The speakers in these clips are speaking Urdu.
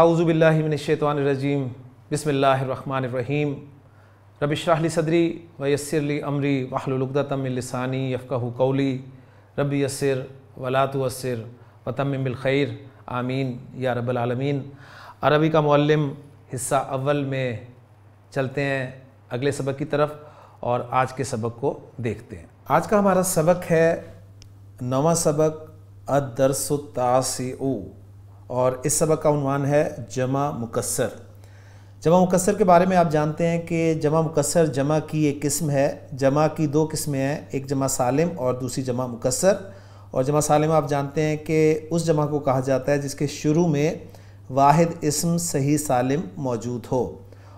اعوذ باللہ من الشیطان الرجیم بسم اللہ الرحمن الرحیم رب اشرح لی صدری و یسر واحلل عقدۃ من لسانی یفقہوا قولی رب یسر ولا توسر وتمم بالخیر آمین یا رب العالمین عربی کا معلم حصہ اول میں چلتے ہیں اگلے سبق کی طرف اور آج کے سبق کو دیکھتے ہیں آج کا ہمارا سبق ہے نواں سبق الدرس التاسعو اور اس سبق کا عنوان ہے جمع مکسر جمع مکسر کے بارے میں آپ جانتے ہیں کہ جمع مکسر جمع کی ایک قسم ہے جمع کی دو قسمیں ہیں ایک جمع سالم اور دوسری جمع مکسر اور جمع سالم آپ جانتے ہیں کہ اس جمع کو کہا جاتا ہے جس کے شروع میں واحد اسم صحیح سالم موجود ہو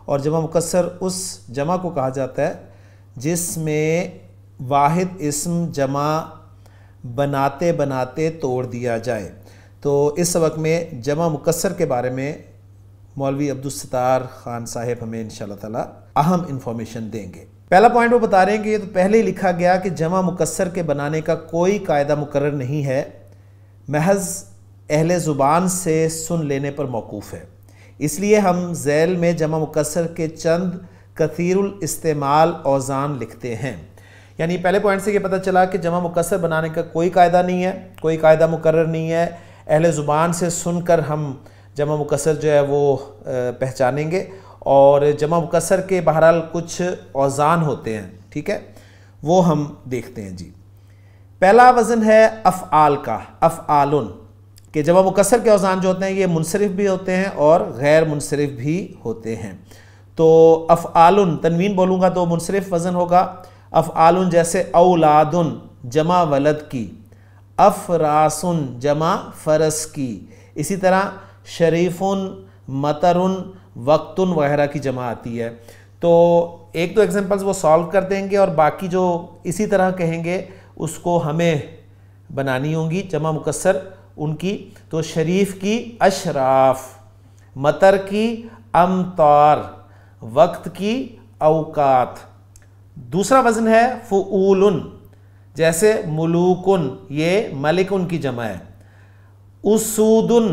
اور جمع مکسر اس جمع کو کہا جاتا ہے جس میں واحد اسم جمع بناتے بناتے توڑ دیا جائے تو اس سبق میں جمع مکسر کے بارے میں مولوی عبدالستار خان صاحب ہمیں انشاءاللہ تعالی اہم انفارمیشن دیں گے پہلا پوائنٹ وہ بتا رہے ہیں کہ یہ تو پہلے ہی لکھا گیا کہ جمع مکسر کے بنانے کا کوئی قاعدہ مقرر نہیں ہے محض اہل زبان سے سن لینے پر موقوف ہے اس لیے ہم ذیل میں جمع مکسر کے چند کثیر الاستعمال اوزان لکھتے ہیں یعنی پہلے پوائنٹ سے یہ پتہ چلا کہ جمع مکسر بنانے کا کوئی قاعدہ نہیں ہے کوئی قاعدہ مقرر نہیں ہے اہل زبان سے سن کر ہم جمع مکسر جو ہے وہ پہچانیں گے اور جمع مکسر کے بہرحال کچھ اوزان ہوتے ہیں ٹھیک ہے وہ ہم دیکھتے ہیں جی پہلا وزن ہے افعال کا افعالن کہ جمع مکسر کے اوزان جو ہوتے ہیں یہ منصرف بھی ہوتے ہیں اور غیر منصرف بھی ہوتے ہیں تو افعالن تنوین بولوں گا تو منصرف وزن ہوگا افعالن جیسے اولادن جمع ولد کی افراسن جمع فرس کی اسی طرح شریف مترن وقتن وغیرہ کی جمع آتی ہے تو ایک دو ایگزامپلز وہ سالو کر دیں گے اور باقی جو اسی طرح کہیں گے اس کو ہمیں بنانی ہوں گی جمع مکسر ان کی تو شریف کی اشراف متر کی امتار وقت کی اوقات دوسرا وزن ہے فعول جیسے ملوکن یہ ملک ان کی جمع ہے اسودن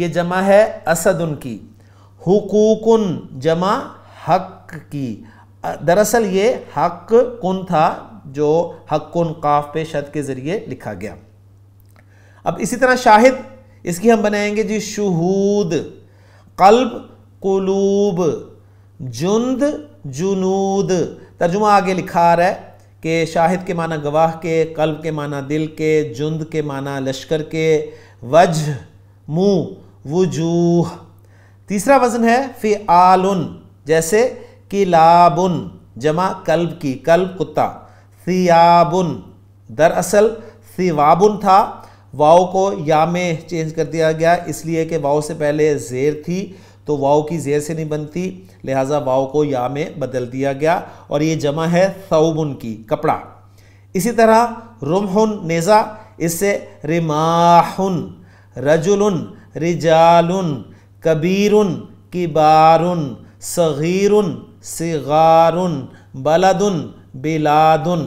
یہ جمع ہے اسد ان کی حقوقن جمع حق کی دراصل یہ حق کن تھا جو حق قاف پہ شد کے ذریعے لکھا گیا اب اسی طرح شاہد اس کی ہم بنائیں گے جی شہود قلب قلوب جند جنود ترجمہ آگے لکھا آ رہا ہے کہ شاہد کے معنی گواہ کے قلب کے معنی دل کے جند کے معنی لشکر کے وجہ منہ وجوہ تیسرا وزن ہے فی جیسے کلابن جمع قلب کی قلب کتا ثیابن دراصل ثیوابن تھا واؤ کو یا میں چینج کر دیا گیا اس لیے کہ واؤ سے پہلے زیر تھی تو واؤ کی زیر سے نہیں بنتی لہٰذا واؤ کو یا میں بدل دیا گیا اور یہ جمع ہے ثوبن کی کپڑا اسی طرح رمحن نیزا اس سے رماحن رجلن رجالن کبیرن کبار صغیرن صغارن بلدن بلادن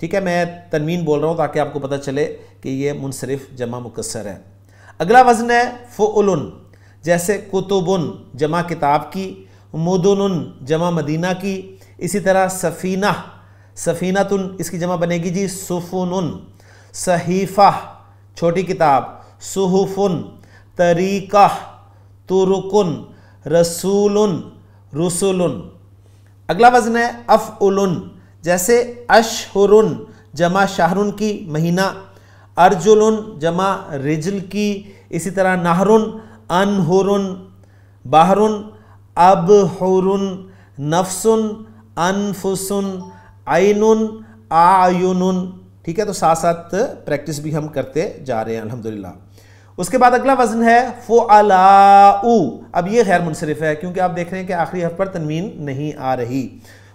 ٹھیک ہے میں تنوین بول رہا ہوں تاکہ آپ کو پتہ چلے کہ یہ منصرف جمع مکسر ہے اگلا وزن ہے فعلن جیسے کتبن جمع کتاب کی مدن جمع مدینہ کی اسی طرح سفینہ سفینہ تن اس کی جمع بنے گی جی سفن صحیفہ چھوٹی کتاب صحفن طریقہ ترکن رسولن رسول اگلا وزن ہے افعلن جیسے اشہرن جمع شہرن کی مہینہ ارجل جمع رجل کی اسی طرح نہرن انہرن بہرن ابحرن نفسن انفسن عین فسن ٹھیک ہے تو ساتھ ساتھ پریکٹس بھی ہم کرتے جا رہے ہیں الحمد للہ اس کے بعد اگلا وزن ہے فعلاؤ اب یہ غیر منصرف ہے کیونکہ آپ دیکھ رہے ہیں کہ آخری حرف پر تنوین نہیں آ رہی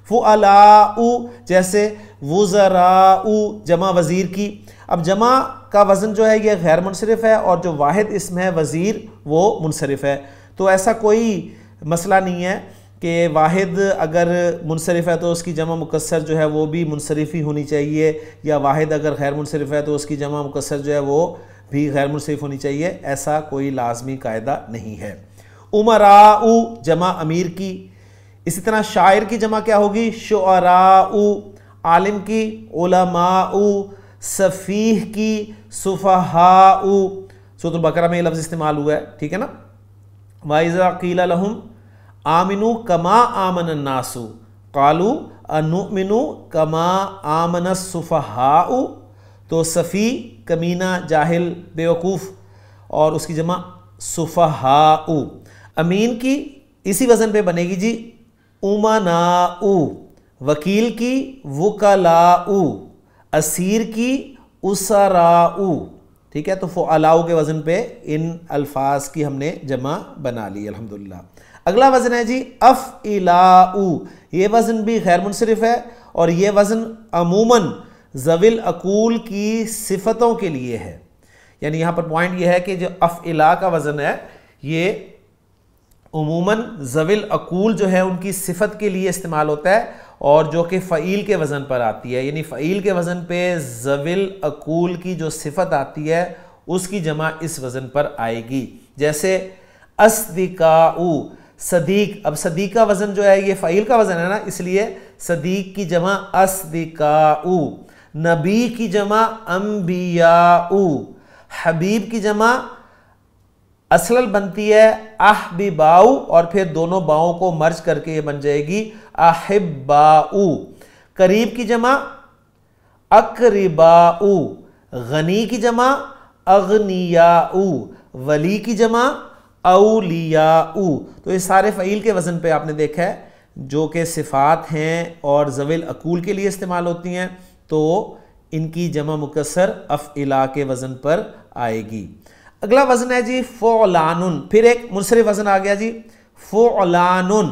فعلاؤ جیسے وزراؤ جمع وزیر کی اب جمع کا وزن جو ہے یہ غیر منصرف ہے اور جو واحد اسم ہے وزیر وہ منصرف ہے تو ایسا کوئی مسئلہ نہیں ہے کہ واحد اگر منصرف ہے تو اس کی جمع مقصر جو ہے وہ بھی منصرف ہی ہونی چاہیے یا واحد اگر غیر منصرف ہے تو اس کی جمع مقصر جو ہے وہ بھی غیر منصرف ہونی چاہیے ایسا کوئی لازمی قاعدہ نہیں ہے عمر جمع امیر کی اسی طرح شاعر کی جمع کیا ہوگی شعراء عالم کی علماء صفیح کی صفحاء سورت البقرہ میں یہ لفظ استعمال ہوا ہے ٹھیک ہے نا وَإِذَا قِيلَ لَهُمْ آمنو کما آمن النَّاسُ قالو أَنُؤْمِنُوا كَمَا کما آمن تو صفی کمینہ جاہل بے وقوف اور اس کی جمع صفحاء امین کی اسی وزن پہ بنے گی جی امناء وکیل کی وکلاء اسیر کی اسراؤ ٹھیک ہے تو فعلاؤ کے وزن پہ ان الفاظ کی ہم نے جمع بنا لی الحمدللہ اگلا وزن ہے جی اف یہ وزن بھی خیر منصرف ہے اور یہ وزن عموماً زویل اقول کی صفتوں کے لیے ہے یعنی یہاں پر پوائنٹ یہ ہے کہ جو اف کا وزن ہے یہ عموماً زویل اقول جو ہے ان کی صفت کے لیے استعمال ہوتا ہے اور جو کہ فعیل کے وزن پر آتی ہے یعنی فعیل کے وزن پہ زویل اقول کی جو صفت آتی ہے اس کی جمع اس وزن پر آئے گی جیسے اسدقا صدیق اب صدیق کا وزن جو ہے یہ فعیل کا وزن ہے نا اس لیے صدیق کی جمع اسدا نبی کی جمع انبیاؤ حبیب کی جمع اصلل بنتی ہے اح باؤ اور پھر دونوں باؤں کو مرج کر کے یہ بن جائے گی احب باؤ قریب کی جمع اقرباؤ غنی کی جمع اغنیاؤ ولی کی جمع اولیاؤ تو یہ سارے فعیل کے وزن پہ آپ نے دیکھا ہے جو کہ صفات ہیں اور زویل اقول کے لیے استعمال ہوتی ہیں تو ان کی جمع مکسر افعلا کے وزن پر آئے گی اگلا وزن ہے جی فعلانن پھر ایک منصرف وزن آ گیا جی فعلانن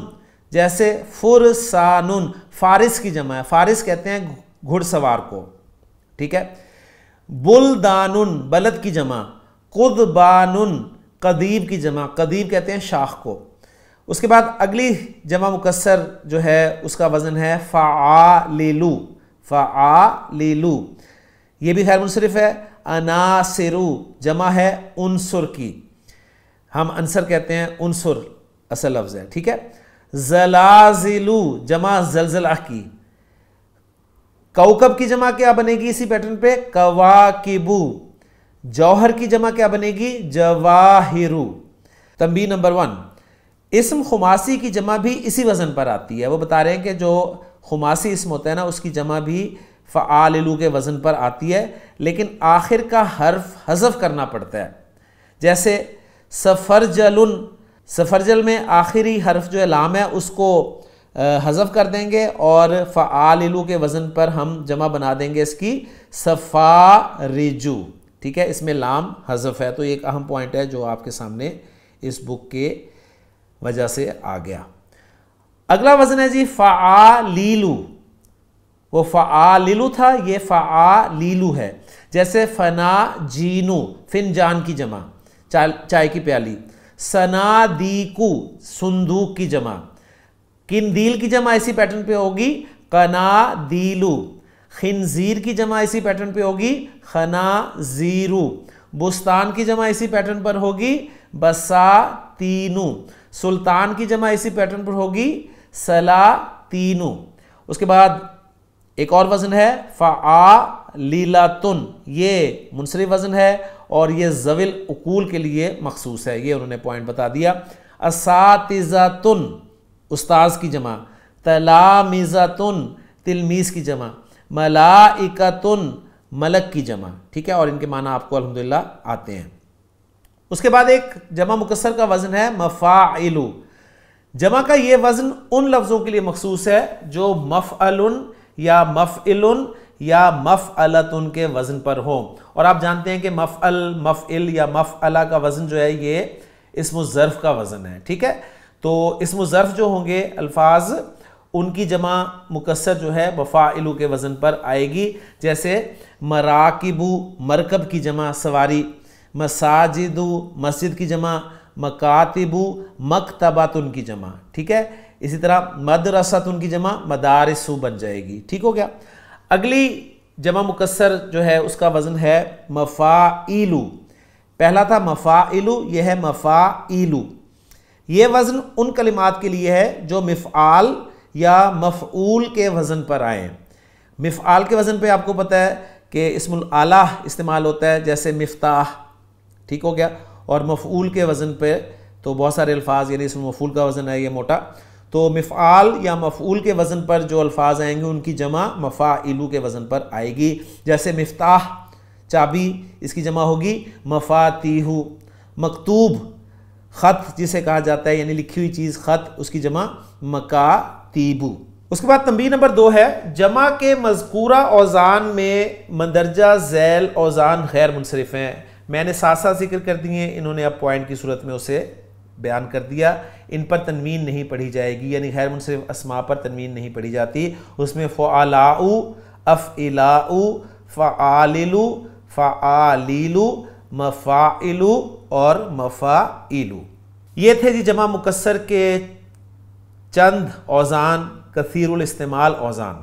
جیسے فرسان فارس کی جمع ہے فارس کہتے ہیں گھڑ سوار کو ٹھیک ہے بلدانن بلد کی جمع قدبانن قدیب کی جمع قدیب کہتے ہیں شاخ کو اس کے بعد اگلی جمع مکسر جو ہے اس کا وزن ہے فعالیلو فعالیلو یہ بھی خیر منصرف ہے جمع ہے انصر کی ہم انصر کہتے ہیں انصر اصل لفظ ہے ٹھیک ہے زلازلو جمع زلزلہ کی کوکب کی جمع کیا بنے گی اسی پیٹرن پہ کواکبو جوہر کی جمع کیا بنے گی جواہرو تنبی نمبر ون اسم خماسی کی جمع بھی اسی وزن پر آتی ہے وہ بتا رہے ہیں کہ جو خماسی اسم ہوتا ہے نا اس کی جمع بھی فعاللو کے وزن پر آتی ہے لیکن آخر کا حرف حذف کرنا پڑتا ہے جیسے سفرجل سفرجل میں آخری حرف جو ہے لام ہے اس کو حذف کر دیں گے اور فعاللو کے وزن پر ہم جمع بنا دیں گے اس کی سفارجو ٹھیک ہے اس میں لام حذف ہے تو یہ ایک اہم پوائنٹ ہے جو آپ کے سامنے اس بک کے وجہ سے آ گیا اگلا وزن ہے جی فعالیلو وہ ف لیلو تھا یہ فعالیلو لیلو ہے جیسے فنا جینو فن جان کی جمع چائے کی پیالی سنا دیکو سندوق کی جمع کن دیل کی جمع اسی پیٹرن پہ ہوگی کنا دیلو خن زیر کی جمع اسی پیٹرن پہ ہوگی خنا زیرو بستان کی جمع اسی پیٹرن پر ہوگی بسا تینو سلطان کی جمع اسی پیٹرن پر ہوگی سلا تینو اس کے بعد ایک اور وزن ہے فا لیلا تن یہ منصرف وزن ہے اور یہ زویل عقول کے لیے مخصوص ہے یہ انہوں نے پوائنٹ بتا دیا اساتذہ تن استاذ کی جمع تلا میزا تن تلمیز کی جمع ملا تن ملک کی جمع ٹھیک ہے اور ان کے معنی آپ کو الحمد آتے ہیں اس کے بعد ایک جمع مکسر کا وزن ہے مفا جمع کا یہ وزن ان لفظوں کے لیے مخصوص ہے جو مف یا مفعل یا مف ان کے وزن پر ہوں اور آپ جانتے ہیں کہ مفعل مفعل یا مف کا وزن جو ہے یہ اسم و ظرف کا وزن ہے ٹھیک ہے تو اسم و ظرف جو ہوں گے الفاظ ان کی جمع مقصر جو ہے مفاعلو کے وزن پر آئے گی جیسے مراکبو مرکب کی جمع سواری مساجدو مسجد کی جمع مکاتبو مکتبات ان کی جمع ٹھیک ہے اسی طرح مدرسۃ ان کی جمع مدارسو بن جائے گی ٹھیک ہو گیا اگلی جمع مکسر جو ہے اس کا وزن ہے مفائلو پہلا تھا مفائلو یہ ہے مفائلو یہ وزن ان کلمات کے لیے ہے جو مفعال یا مفعول کے وزن پر آئیں مفعال کے وزن پہ آپ کو پتہ ہے کہ اسم الاح استعمال ہوتا ہے جیسے مفتاح ٹھیک ہو گیا اور مفعول کے وزن پہ تو بہت سارے الفاظ یعنی اسم مفعول کا وزن ہے یہ موٹا تو مفعال یا مفعول کے وزن پر جو الفاظ آئیں گے ان کی جمع مفاعلو کے وزن پر آئے گی جیسے مفتاح چابی اس کی جمع ہوگی مفاتیہو مکتوب خط جسے کہا جاتا ہے یعنی لکھی ہوئی چیز خط اس کی جمع مکاتیبو اس کے بعد تنبیہ نمبر دو ہے جمع کے مذکورہ اوزان میں مندرجہ ذیل اوزان غیر منصرف ہیں میں نے ساتھ ساتھ ذکر کر دیے انہوں نے اب پوائنٹ کی صورت میں اسے بیان کر دیا ان پر تنوین نہیں پڑھی جائے گی یعنی غیر منصرف اسما پر تنوین نہیں پڑھی جاتی اس میں فعلاؤ افعلاؤ فعاللو فعاللو مفاعلو اور مفاعلو یہ تھے جی جمع مکسر کے چند اوزان کثیر الاستعمال اوزان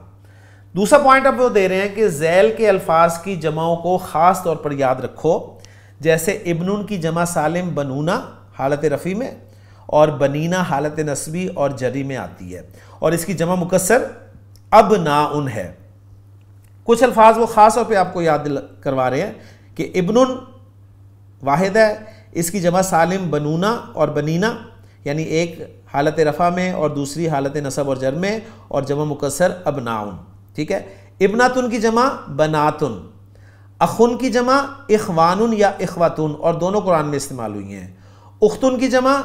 دوسرا پوائنٹ اب وہ دے رہے ہیں کہ ذیل کے الفاظ کی جمعوں کو خاص طور پر یاد رکھو جیسے ابنون کی جمع سالم بنونا حالت رفیع میں اور بنینا حالت نصبی اور جری میں آتی ہے اور اس کی جمع مکسر اب نا ہے کچھ الفاظ وہ خاص طور پہ آپ کو یاد کروا رہے ہیں کہ ابن واحد ہے اس کی جمع سالم بنونا اور بنینا یعنی ایک حالت رفع میں اور دوسری حالت نصب اور جر میں اور جمع مکسر اب نا ٹھیک ہے ابناتن کی جمع بناتن اخن کی جمع اخوان یا اخواتن اور دونوں قرآن میں استعمال ہوئی ہیں اختن کی جمع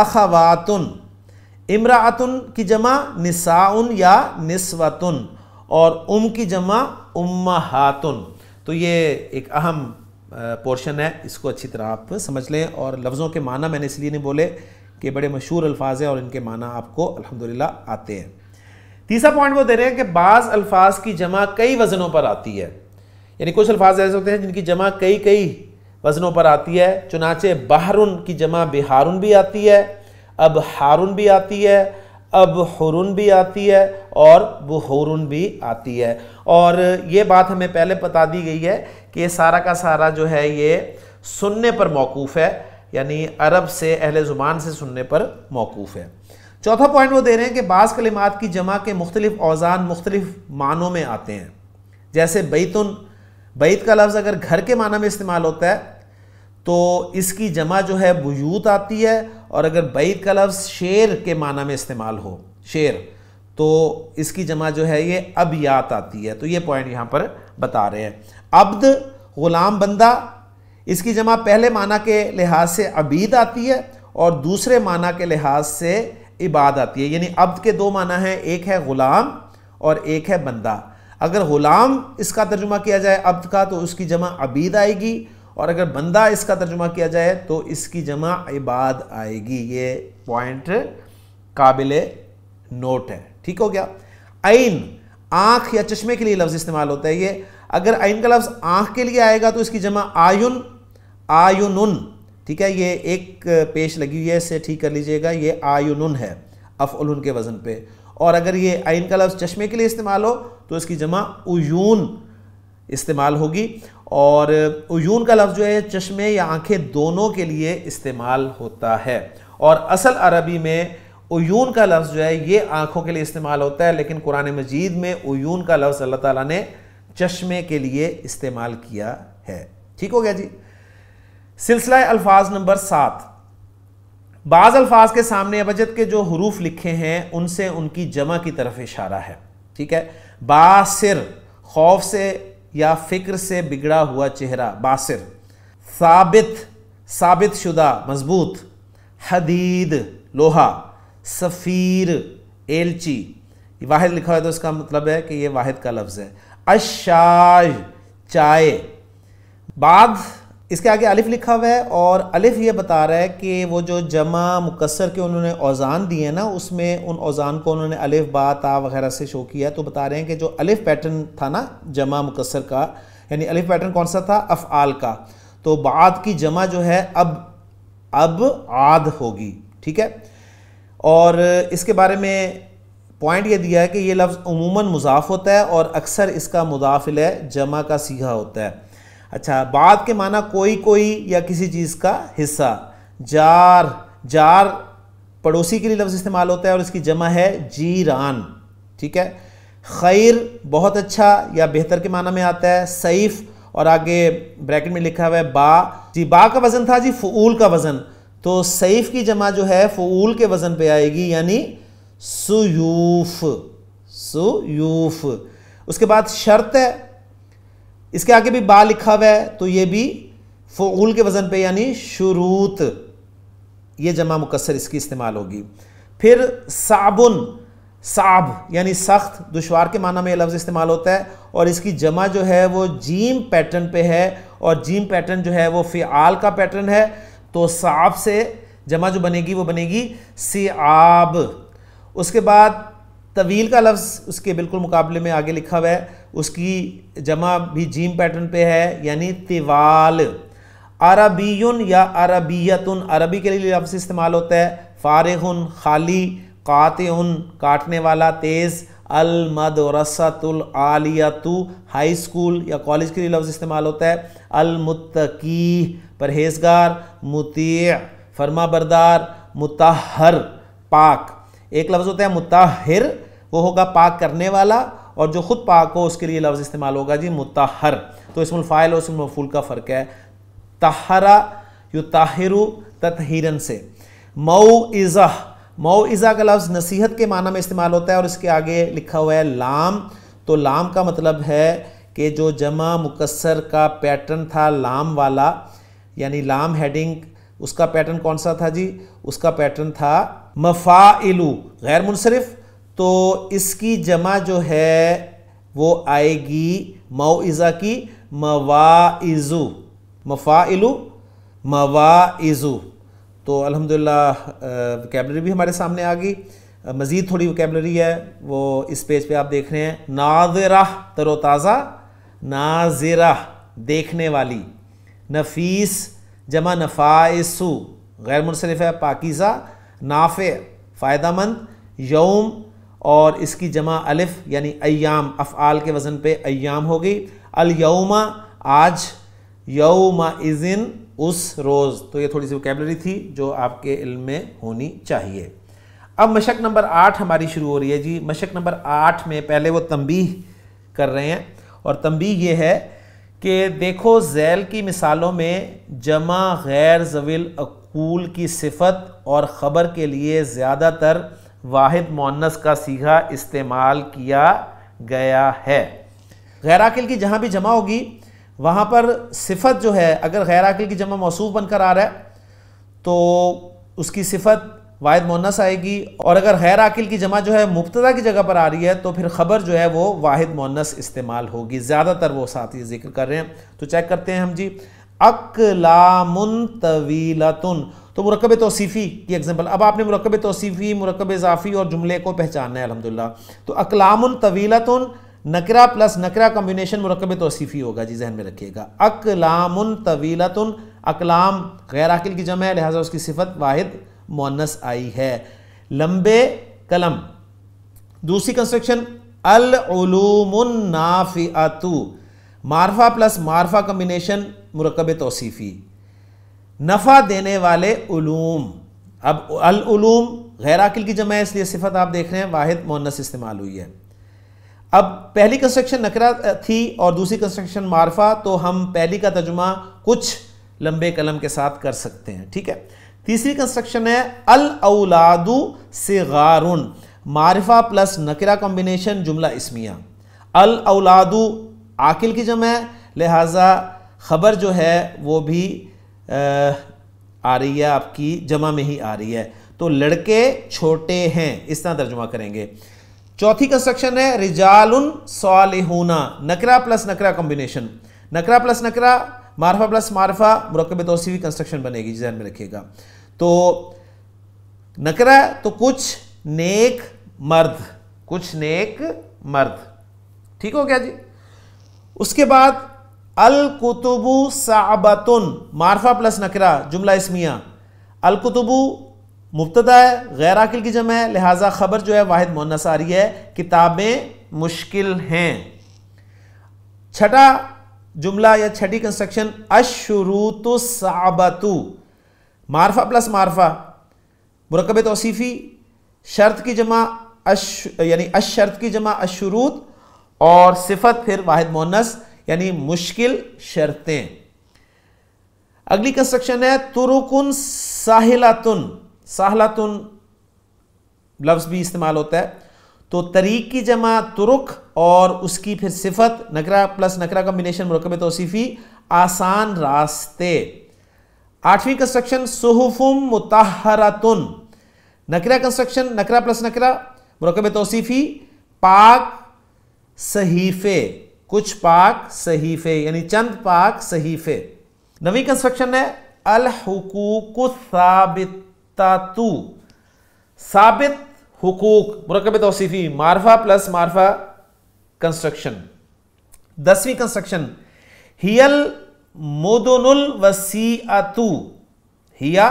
اخواتن امراۃن کی جمع نساؤن یا نسوتن اور ام کی جمع امہاتن تو یہ ایک اہم پورشن ہے اس کو اچھی طرح آپ سمجھ لیں اور لفظوں کے معنی میں نے اس لیے نہیں بولے کہ بڑے مشہور الفاظ ہیں اور ان کے معنی آپ کو الحمدللہ آتے ہیں تیسرا پوائنٹ وہ دے رہے ہیں کہ بعض الفاظ کی جمع کئی وزنوں پر آتی ہے یعنی کچھ الفاظ ایسے ہوتے ہیں جن کی جمع کئی کئی وزنوں پر آتی ہے چنانچہ بہرن کی جمع بہارن بھی آتی ہے اب ہارن بھی آتی ہے اب حرن بھی آتی ہے اور بحورن بھی آتی ہے اور یہ بات ہمیں پہلے بتا دی گئی ہے کہ سارا کا سارا جو ہے یہ سننے پر موقوف ہے یعنی عرب سے اہل زبان سے سننے پر موقوف ہے چوتھا پوائنٹ وہ دے رہے ہیں کہ بعض کلمات کی جمع کے مختلف اوزان مختلف معنوں میں آتے ہیں جیسے بیتن بیت کا لفظ اگر گھر کے معنی میں استعمال ہوتا ہے تو اس کی جمع جو ہے بیوت آتی ہے اور اگر بیت کا لفظ شعر کے معنی میں استعمال ہو شعر تو اس کی جمع جو ہے یہ ابیات آتی ہے تو یہ پوائنٹ یہاں پر بتا رہے ہیں عبد غلام بندہ اس کی جمع پہلے معنی کے لحاظ سے عبید آتی ہے اور دوسرے معنی کے لحاظ سے عباد آتی ہے یعنی عبد کے دو معنی ہیں ایک ہے غلام اور ایک ہے بندہ اگر غلام اس کا ترجمہ کیا جائے عبد کا تو اس کی جمع عبید آئے گی اور اگر بندہ اس کا ترجمہ کیا جائے تو اس کی جمع عباد آئے گی یہ پوائنٹ قابل نوٹ ہے ٹھیک ہو گیا عین آنکھ یا چشمے کے لیے لفظ استعمال ہوتا ہے یہ اگر عین کا لفظ آنکھ کے لیے آئے گا تو اس کی جمع آیون آین ٹھیک ہے یہ ایک پیش لگی ہوئی ہے اسے ٹھیک کر لیجئے گا یہ آئنن ہے افعلن کے وزن پہ اور اگر یہ آئین کا لفظ چشمے کے لیے استعمال ہو تو اس کی جمع اجون استعمال ہوگی اور اجون کا لفظ جو ہے چشمے یا آنکھیں دونوں کے لیے استعمال ہوتا ہے اور اصل عربی میں این کا لفظ جو ہے یہ آنکھوں کے لیے استعمال ہوتا ہے لیکن قرآن مجید میں این کا لفظ اللہ تعالیٰ نے چشمے کے لیے استعمال کیا ہے ٹھیک ہو گیا جی سلسلہ الفاظ نمبر سات بعض الفاظ کے سامنے ابجد کے جو حروف لکھے ہیں ان سے ان کی جمع کی طرف اشارہ ہے ٹھیک ہے باسر خوف سے یا فکر سے بگڑا ہوا چہرہ باسر ثابت ثابت شدہ مضبوط حدید لوہا سفیر ایلچی واحد لکھا ہے تو اس کا مطلب ہے کہ یہ واحد کا لفظ ہے اشاج چائے بعد اس کے آگے الف لکھا ہوا ہے اور الف یہ بتا رہا ہے کہ وہ جو جمع مکسر کے انہوں نے اوزان دیے نا اس میں ان اوزان کو انہوں نے الف با تا وغیرہ سے شو کیا تو بتا رہے ہیں کہ جو الف پیٹرن تھا نا جمع مکسر کا یعنی الف پیٹرن کون سا تھا افعال کا تو بعد کی جمع جو ہے اب اب عاد ہوگی ٹھیک ہے اور اس کے بارے میں پوائنٹ یہ دیا ہے کہ یہ لفظ عموماً مضاف ہوتا ہے اور اکثر اس کا ہے جمع کا سیگا ہوتا ہے اچھا بعد کے معنی کوئی کوئی یا کسی چیز کا حصہ جار جار پڑوسی کے لیے لفظ استعمال ہوتا ہے اور اس کی جمع ہے جیران ٹھیک ہے خیر بہت اچھا یا بہتر کے معنی میں آتا ہے سیف اور آگے بریکٹ میں لکھا ہوا ہے با جی با کا وزن تھا جی فعول کا وزن تو سیف کی جمع جو ہے فعول کے وزن پہ آئے گی یعنی سیوف سیوف اس کے بعد شرط ہے اس کے آگے بھی با لکھا ہوا ہے تو یہ بھی فعول کے وزن پہ یعنی شروط یہ جمع مکسر اس کی استعمال ہوگی پھر صابن صاب یعنی سخت دشوار کے معنی میں یہ لفظ استعمال ہوتا ہے اور اس کی جمع جو ہے وہ جیم پیٹرن پہ ہے اور جیم پیٹرن جو ہے وہ فعال کا پیٹرن ہے تو صاف سے جمع جو بنے گی وہ بنے گی سیاب اس کے بعد طویل کا لفظ اس کے بالکل مقابلے میں آگے لکھا ہوا ہے اس کی جمع بھی جیم پیٹرن پہ ہے یعنی طوال عربیون یا عربیتن عربی کے لیے لفظ استعمال ہوتا ہے فارغن خالی قاتعن کاٹنے والا تیز المدرسط العالیتو ہائی اسکول یا کالج کے لیے لفظ استعمال ہوتا ہے المتقی پرہیزگار متیع فرما بردار متحر پاک ایک لفظ ہوتا ہے متحر وہ ہوگا پاک کرنے والا اور جو خود پاک ہو اس کے لیے لفظ استعمال ہوگا جی متحر تو اسم الفائل اور اسم الفول کا فرق ہے تحرا یو تاہر تت سے مئوزہ مئو کا لفظ نصیحت کے معنی میں استعمال ہوتا ہے اور اس کے آگے لکھا ہوا ہے لام تو لام کا مطلب ہے کہ جو جمع مکسر کا پیٹرن تھا لام والا یعنی لام ہیڈنگ اس کا پیٹرن کون سا تھا جی اس کا پیٹرن تھا مفالو غیر منصرف تو اس کی جمع جو ہے وہ آئے گی مئوزہ کی مواعزو مفائلو مواعزو تو الحمدللہ وکیبلری بھی ہمارے سامنے آ گئی مزید تھوڑی وکیبلری ہے وہ اس پیج پہ آپ دیکھ رہے ہیں ناظرہ تر و تازہ ناظرہ دیکھنے والی نفیس جمع نفائسو غیر منصرف ہے پاکیزہ نافع فائدہ مند یوم اور اس کی جمع الف یعنی ایام افعال کے وزن پہ ایام ہوگی الیوم آج یوما ازن اس روز تو یہ تھوڑی سی وکیبلری تھی جو آپ کے علم میں ہونی چاہیے اب مشق نمبر آٹھ ہماری شروع ہو رہی ہے جی مشق نمبر آٹھ میں پہلے وہ تنبیہ کر رہے ہیں اور تنبیہ یہ ہے کہ دیکھو ذیل کی مثالوں میں جمع غیر زویل اقول کی صفت اور خبر کے لیے زیادہ تر واحد مونس کا سیگا استعمال کیا گیا ہے غیر عقل کی جہاں بھی جمع ہوگی وہاں پر صفت جو ہے اگر غیر عقل کی جمع موصوف بن کر آ رہا ہے تو اس کی صفت واحد مونس آئے گی اور اگر غیر عقل کی جمع جو ہے مبتدا کی جگہ پر آ رہی ہے تو پھر خبر جو ہے وہ واحد مونس استعمال ہوگی زیادہ تر وہ ساتھی ذکر کر رہے ہیں تو چیک کرتے ہیں ہم جی اکلامن طویلتن تو مرکب توصیفی کی اگزامپل اب آپ نے مرکب توصیفی مرکب اضافی اور جملے کو پہچاننا ہے الحمدللہ تو اکلام طویلت طویلۃ نکرا پلس نکرا کمبینیشن مرکب توصیفی ہوگا جی ذہن میں رکھیے گا اکلام طویلت اکلام غیر عقل کی جمع ہے لہٰذا اس کی صفت واحد مونس آئی ہے لمبے کلم دوسری کنسٹرکشن العلوم معرفہ پلس معرفہ کمبینیشن مرکب توصیفی نفع دینے والے علوم اب العلوم غیر عقل کی جمع ہے اس لیے صفت آپ دیکھ رہے ہیں واحد مونس استعمال ہوئی ہے اب پہلی کنسٹرکشن نکرا تھی اور دوسری کنسٹرکشن معرفہ تو ہم پہلی کا ترجمہ کچھ لمبے قلم کے ساتھ کر سکتے ہیں ٹھیک ہے تیسری کنسٹرکشن ہے الاولاد اولادو سے پلس نکرا کمبینیشن جملہ اسمیہ الاولاد عاقل کی جمع ہے لہٰذا خبر جو ہے وہ بھی آ رہی ہے آپ کی جمع میں ہی آ رہی ہے تو لڑکے چھوٹے ہیں اس طرح ترجمہ کریں گے چوتھی کنسٹرکشن ہے رجال صالحون نکرا پلس نکرا کمبینیشن نکرا پلس نکرا معرفہ پلس معرفہ مرکب توسیوی کنسٹرکشن بنے گی ذہن میں رکھے گا تو نکرا تو کچھ نیک مرد کچھ نیک مرد ٹھیک ہو گیا جی اس کے بعد الکتب صعبتن معرفہ پلس نکرہ جملہ اسمیہ القتبو مبتدا ہے غیر عاقل کی جمع ہے لہٰذا خبر جو ہے واحد مونس آ رہی ہے کتابیں مشکل ہیں چھٹا جملہ یا چھٹی کنسٹرکشن اشروط و معرفہ پلس معرفہ مرکب توصیفی شرط کی جمع یعنی شرط کی جمع اشروط اور صفت پھر واحد مونس یعنی مشکل شرطیں اگلی کنسٹرکشن ہے ترکن ساحلاتن ساحلاتن لفظ بھی استعمال ہوتا ہے تو طریق کی جمع ترک اور اس کی پھر صفت نکرا پلس نکرا کمبینیشن مرکب توصیفی آسان راستے آٹھویں کنسٹرکشن سہفم متحراتن نکرا کنسٹرکشن نکرا پلس نکرا مرکب توصیفی پاک صحیفے کچھ پاک صحیفے یعنی چند پاک صحیفے نوی کنسٹرکشن ہے الحقوق الثابتاتو ثابت حقوق مرکب توصیفی معرفہ پلس معرفہ کنسٹرکشن دسویں کنسٹرکشن ہیل مدن الوسیعتو ہیا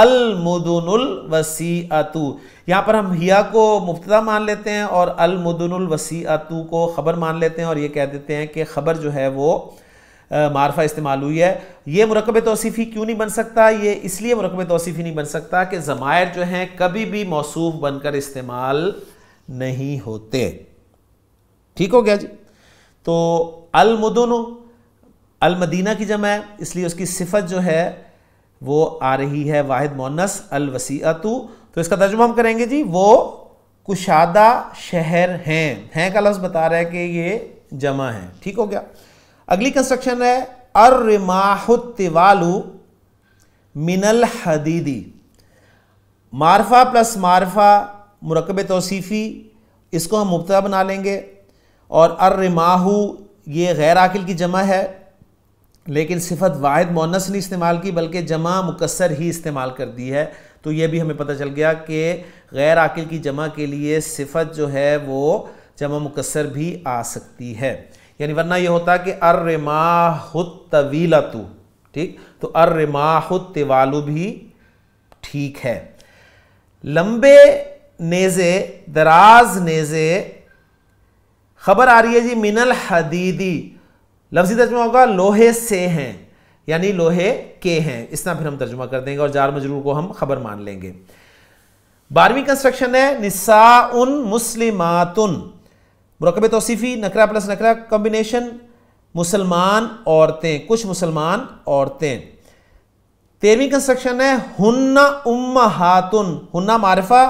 المدن الوسیعتو یہاں پر ہم ہیا کو مفتدہ مان لیتے ہیں اور المدن الوسیعتو کو خبر مان لیتے ہیں اور یہ کہہ دیتے ہیں کہ خبر جو ہے وہ معرفہ استعمال ہوئی ہے یہ مرکب توصیفی کیوں نہیں بن سکتا یہ اس لیے مرکب توصیفی نہیں بن سکتا کہ زمائر جو ہیں کبھی بھی موصوف بن کر استعمال نہیں ہوتے ٹھیک ہو گیا جی تو المدن المدینہ کی جمع ہے اس لیے اس کی صفت جو ہے وہ آ رہی ہے واحد مونس الوسیعتو تو اس کا ترجمہ ہم کریں گے جی وہ کشادہ شہر ہیں ہیں کا لفظ بتا رہا ہے کہ یہ جمع ہیں ٹھیک ہو گیا اگلی کنسٹرکشن ہے ارماح التوالو من الحدیدی معرفہ پلس معرفہ مرکب توصیفی اس کو ہم مبتدا بنا لیں گے اور ارماہو یہ غیر عاقل کی جمع ہے لیکن صفت واحد مونس نہیں استعمال کی بلکہ جمع مکسر ہی استعمال کر دی ہے تو یہ بھی ہمیں پتہ چل گیا کہ غیر عاقل کی جمع کے لیے صفت جو ہے وہ جمع مکسر بھی آ سکتی ہے یعنی ورنہ یہ ہوتا کہ ارماحت طویل تو ٹھیک تو ارماحت طوالو بھی ٹھیک ہے لمبے نیزے دراز نیزے خبر آ رہی ہے جی من الحدیدی لفظی ترجمہ ہوگا لوہے سے ہیں یعنی لوہے کے ہیں اس طرح پھر ہم ترجمہ کر دیں گے اور جار مجرور کو ہم خبر مان لیں گے کنسٹرکشن ہے مرکب توصیفی نکرا پلس نکرا مسلمان عورتیں کچھ مسلمان عورتیں تیرہویں کنسٹرکشن ہے ہنا ہاتن ہن معرفہ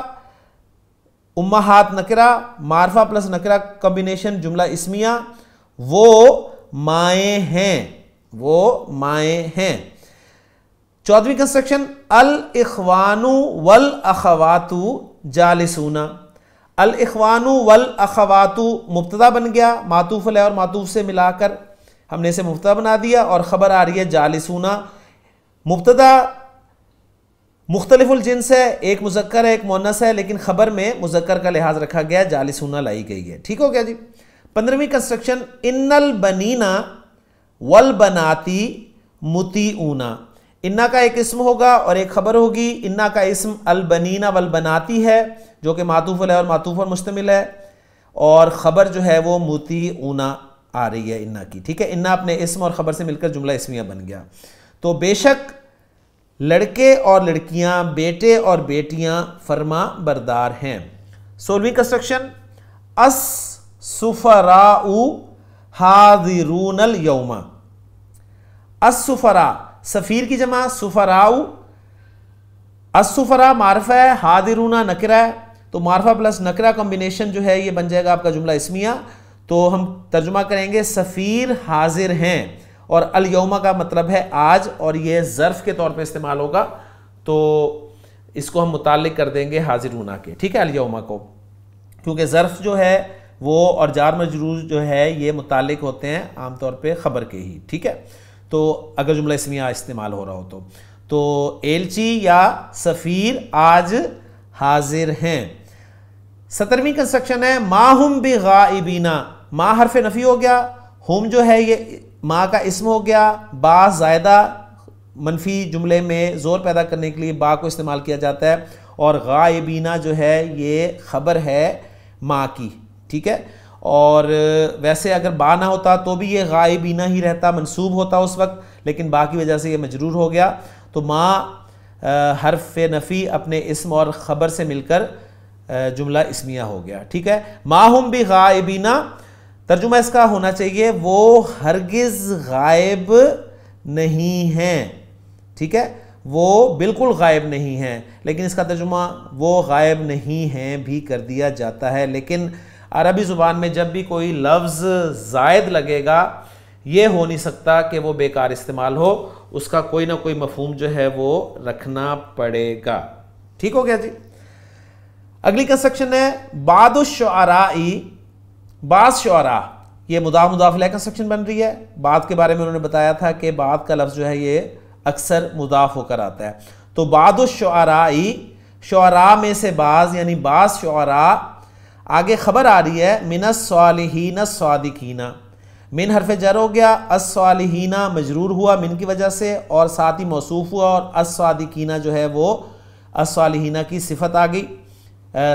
امہات نکرہ نکرا پلس نکرا کمبینیشن جملہ اسمیہ وہ مائیں ہیں وہ مائیں ہیں چودویں کنسٹرکشن الاخوانو والاخواتو جالسونا الاخوانو والاخواتو مبتدہ بن گیا ماتوف علیہ اور ماتوف سے ملا کر ہم نے اسے مبتدہ بنا دیا اور خبر آ رہی ہے جالسونا مبتدہ مختلف الجنس ہے ایک مذکر ہے ایک مونس ہے لیکن خبر میں مذکر کا لحاظ رکھا گیا جالسونا لائی گئی ہے ٹھیک ہو گیا جی پندرہویں کنسٹرکشن ان والبناتی متی اونا انا کا ایک اسم ہوگا اور ایک خبر ہوگی انا کا اسم البنینا والبناتی ہے جو کہ معطوف علیہ اور معطوف اور مشتمل ہے اور خبر جو ہے وہ موتی اونا آ رہی ہے انا کی ٹھیک ہے انا اپنے اسم اور خبر سے مل کر جملہ اسمیاں بن گیا تو بے شک لڑکے اور لڑکیاں بیٹے اور بیٹیاں فرما بردار ہیں سولہویں کنسٹرکشن سفرا اليوم السفرا سفیر کی جمع سفراؤ معرفہ ہے حاضرون نکرہ ہے تو معرفہ پلس نکرہ کمبینیشن جو ہے یہ بن جائے گا آپ کا جملہ اسمیہ تو ہم ترجمہ کریں گے سفیر حاضر ہیں اور الیومہ کا مطلب ہے آج اور یہ ظرف کے طور پہ استعمال ہوگا تو اس کو ہم متعلق کر دیں گے حاضرونا کے ٹھیک ہے الیومہ کو کیونکہ ظرف جو ہے وہ اور جار مجرور جو ہے یہ متعلق ہوتے ہیں عام طور پہ خبر کے ہی ٹھیک ہے تو اگر جملہ اسمیہ استعمال ہو رہا ہو تو تو ایلچی یا سفیر آج حاضر ہیں سترویں کنسٹرکشن ہے ماں ہم بے غائبینا ما ماں حرف نفی ہو گیا ہم جو ہے یہ ماں کا اسم ہو گیا با زائدہ منفی جملے میں زور پیدا کرنے کے لیے با کو استعمال کیا جاتا ہے اور غائبینا جو ہے یہ خبر ہے ماں کی ٹھیک ہے اور ویسے اگر با نہ ہوتا تو بھی یہ غائبینہ ہی رہتا منصوب ہوتا اس وقت لیکن با کی وجہ سے یہ مجرور ہو گیا تو ماں حرف نفی اپنے اسم اور خبر سے مل کر جملہ اسمیہ ہو گیا ٹھیک ہے ہم بھی غائبینہ ترجمہ اس کا ہونا چاہیے وہ ہرگز غائب نہیں ہیں ٹھیک ہے وہ بالکل غائب نہیں ہیں لیکن اس کا ترجمہ وہ غائب نہیں ہیں بھی کر دیا جاتا ہے لیکن عربی زبان میں جب بھی کوئی لفظ زائد لگے گا یہ ہو نہیں سکتا کہ وہ بیکار استعمال ہو اس کا کوئی نہ کوئی مفہوم جو ہے وہ رکھنا پڑے گا ٹھیک ہو گیا جی اگلی کنسٹرکشن ہے بعد الشعرائی بعض شعراء یہ مداح مدافلہ کنسٹرکشن بن رہی ہے بعد کے بارے میں انہوں نے بتایا تھا کہ بعد کا لفظ جو ہے یہ اکثر مدافع ہو کر آتا ہے تو بعد الشعرائی شعراء میں سے بعض یعنی بعض شعرا آگے خبر آ رہی ہے من الصالحین الصادقین من حرف جر ہو گیا الصالحین مجرور ہوا من کی وجہ سے اور ساتھ ہی موصوف ہوا اور الصادقین جو ہے وہ الصالحین کی صفت آ گئی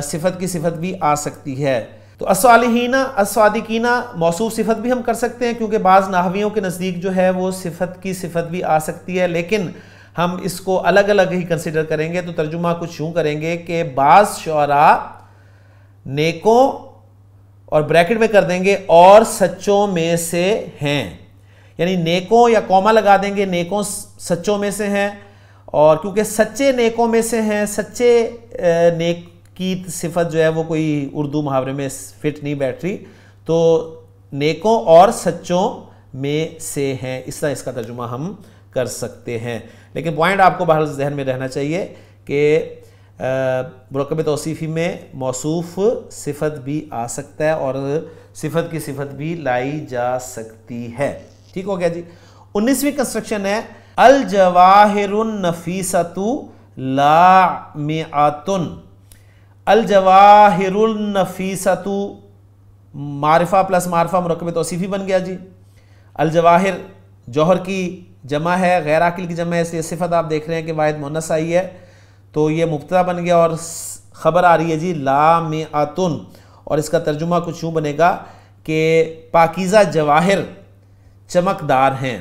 صفت کی صفت بھی آ سکتی ہے تو الصالحین الصادقین موصوف صفت بھی ہم کر سکتے ہیں کیونکہ بعض ناحویوں کے نزدیک جو ہے وہ صفت کی صفت بھی آ سکتی ہے لیکن ہم اس کو الگ الگ ہی کنسیڈر کریں گے تو ترجمہ کچھ یوں کریں گے کہ بعض شعراء نیکوں اور بریکٹ میں کر دیں گے اور سچوں میں سے ہیں یعنی نیکوں یا کوما لگا دیں گے نیکوں سچوں میں سے ہیں اور کیونکہ سچے نیکوں میں سے ہیں سچے نیک کی صفت جو ہے وہ کوئی اردو محاورے میں فٹ نہیں بیٹھ رہی تو نیکوں اور سچوں میں سے ہیں اس طرح اس کا ترجمہ ہم کر سکتے ہیں لیکن پوائنٹ آپ کو بہر ذہن میں رہنا چاہیے کہ مرکب توصیفی میں موصوف صفت بھی آ سکتا ہے اور صفت کی صفت بھی لائی جا سکتی ہے ٹھیک ہو گیا جی انیسویں کنسٹرکشن ہے الجواہر نفیسۃ لام الجواہر الجواہرفیسطو معرفہ پلس معرفہ مرکب توصیفی بن گیا جی الجواہر جوہر کی جمع ہے غیر عقل کی جمع ہے اس صفت آپ دیکھ رہے ہیں کہ واحد مونس آئی ہے تو یہ مبتدا بن گیا اور خبر آ رہی ہے جی لام آتن اور اس کا ترجمہ کچھ یوں بنے گا کہ پاکیزہ جواہر چمکدار ہیں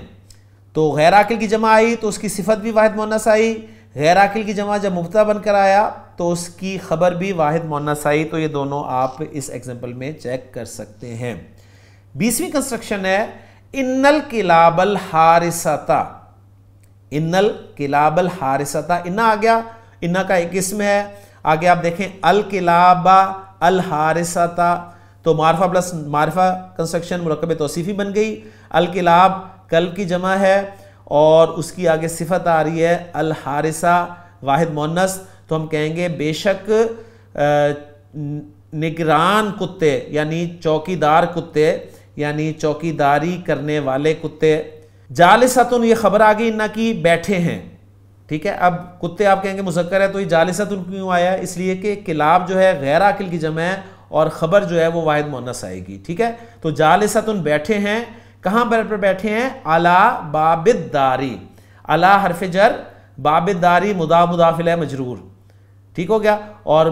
تو غیر عقل کی جمع آئی تو اس کی صفت بھی واحد مونس آئی غیر عقل کی جمع جب مبتدا بن کر آیا تو اس کی خبر بھی واحد مونس آئی تو یہ دونوں آپ اس ایگزامپل میں چیک کر سکتے ہیں بیسویں کنسٹرکشن ہے انل قلاب الارثتہ انلل قلاب الارثتا انا آ گیا انا کا ایک اسم ہے آگے آپ دیکھیں القلابہ الحارثہ تو معرفہ پلس معرفہ کنسٹرکشن مرکب توصیفی بن گئی القلاب کل کی جمع ہے اور اس کی آگے صفت آ رہی ہے الحارثہ واحد مونس تو ہم کہیں گے بے شک نگران کتے یعنی چوکی دار کتے یعنی چوکی داری کرنے والے کتے جال یہ خبر آگئی انہ کی بیٹھے ہیں ٹھیک ہے اب کتے آپ کہیں گے مذکر ہے تو یہ جالسہ تن کیوں آیا اس لیے کہ کلاب جو ہے غیر عقل کی جمع ہے اور خبر جو ہے وہ واحد مونس آئے گی ٹھیک ہے تو جالساتن بیٹھے ہیں کہاں پر بیٹھے ہیں باب داری علا حرف جر باب داری مدا مدافل مجرور ٹھیک ہو گیا اور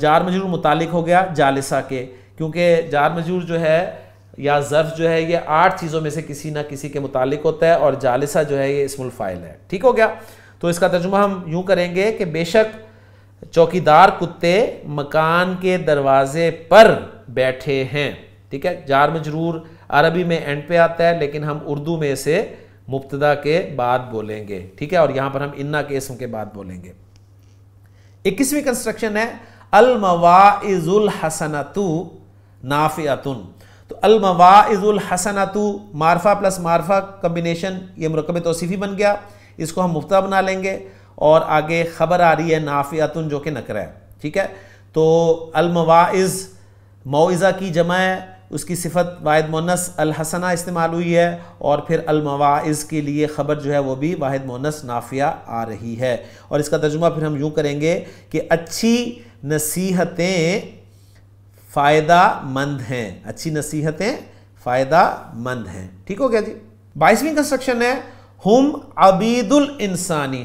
جار مجرور متعلق ہو گیا جالسہ کے کیونکہ جار مجرور جو ہے یا ظرف جو ہے یہ آٹھ چیزوں میں سے کسی نہ کسی کے متعلق ہوتا ہے اور جالسہ جو ہے یہ اسم الفائل ہے ٹھیک ہو گیا تو اس کا ترجمہ ہم یوں کریں گے کہ بے شک چوکیدار کتے مکان کے دروازے پر بیٹھے ہیں ٹھیک ہے جار میں جرور عربی میں اینڈ پہ آتا ہے لیکن ہم اردو میں سے مبتدا کے بعد بولیں گے ٹھیک ہے اور یہاں پر ہم کے اسم کے بعد بولیں گے اکیسویں کنسٹرکشن ہے الموا الحسنتو نافعتن تو الموا الحسنتو معرفہ پلس معرفہ کمبینیشن یہ مرکب توصیفی بن گیا اس کو ہم مفتہ بنا لیں گے اور آگے خبر آ رہی ہے نافیاتن جو کہ ہے ٹھیک ہے تو الموائز موئزہ کی جمع ہے اس کی صفت واحد مونس الحسنہ استعمال ہوئی ہے اور پھر الموائز کے لیے خبر جو ہے وہ بھی واحد مونس نافیہ آ رہی ہے اور اس کا ترجمہ پھر ہم یوں کریں گے کہ اچھی نصیحتیں فائدہ مند ہیں اچھی نصیحتیں فائدہ مند ہیں ٹھیک ہو گیا جی بائیسویں کنسٹرکشن ہے ہم عبید الانسانی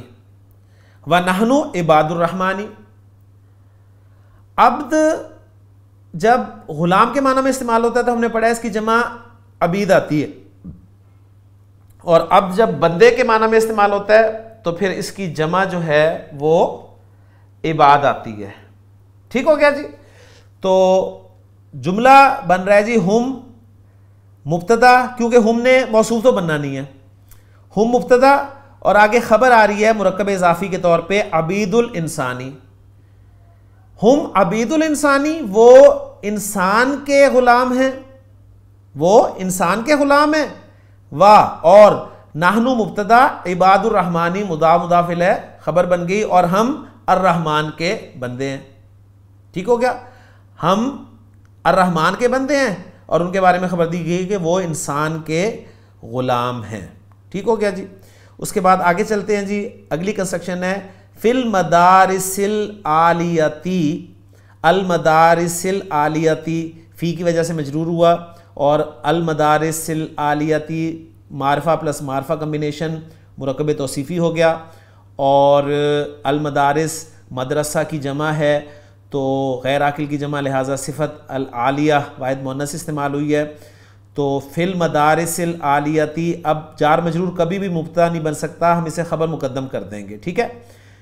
و نہنو عباد الرحمانی عبد جب غلام کے معنی میں استعمال ہوتا ہے تو ہم نے پڑھا اس کی جمع عبید آتی ہے اور اب جب بندے کے معنی میں استعمال ہوتا ہے تو پھر اس کی جمع جو ہے وہ عباد آتی ہے ٹھیک ہو گیا جی تو جملہ بن رہا ہے جی ہم مبتدا کیونکہ ہم نے موصوف تو بننا نہیں ہے ہم مبتدا اور آگے خبر آ رہی ہے مرکب اضافی کے طور پہ عبید الانسانی ہم عبید الانسانی وہ انسان کے غلام ہیں وہ انسان کے غلام ہیں واہ اور نہنو مبتدا عباد الرحمانی مدا مدافل ہے خبر بن گئی اور ہم الرحمان کے بندے ہیں ٹھیک ہو گیا ہم الرحمان کے بندے ہیں اور ان کے بارے میں خبر دی گئی کہ وہ انسان کے غلام ہیں ٹھیک ہو گیا جی اس کے بعد آگے چلتے ہیں جی اگلی کنسٹرکشن ہے مدارس العالیتی المدارس العالیتی فی کی وجہ سے مجرور ہوا اور المدارس العالیتی معرفہ پلس معرفہ کمبینیشن مرکب توصیفی ہو گیا اور المدارس مدرسہ کی جمع ہے تو غیر عاقل کی جمع لہٰذا صفت العالیہ واحد مونس استعمال ہوئی ہے تو فل مدارس العالیتی اب جار مجرور کبھی بھی مبتدا نہیں بن سکتا ہم اسے خبر مقدم کر دیں گے ٹھیک ہے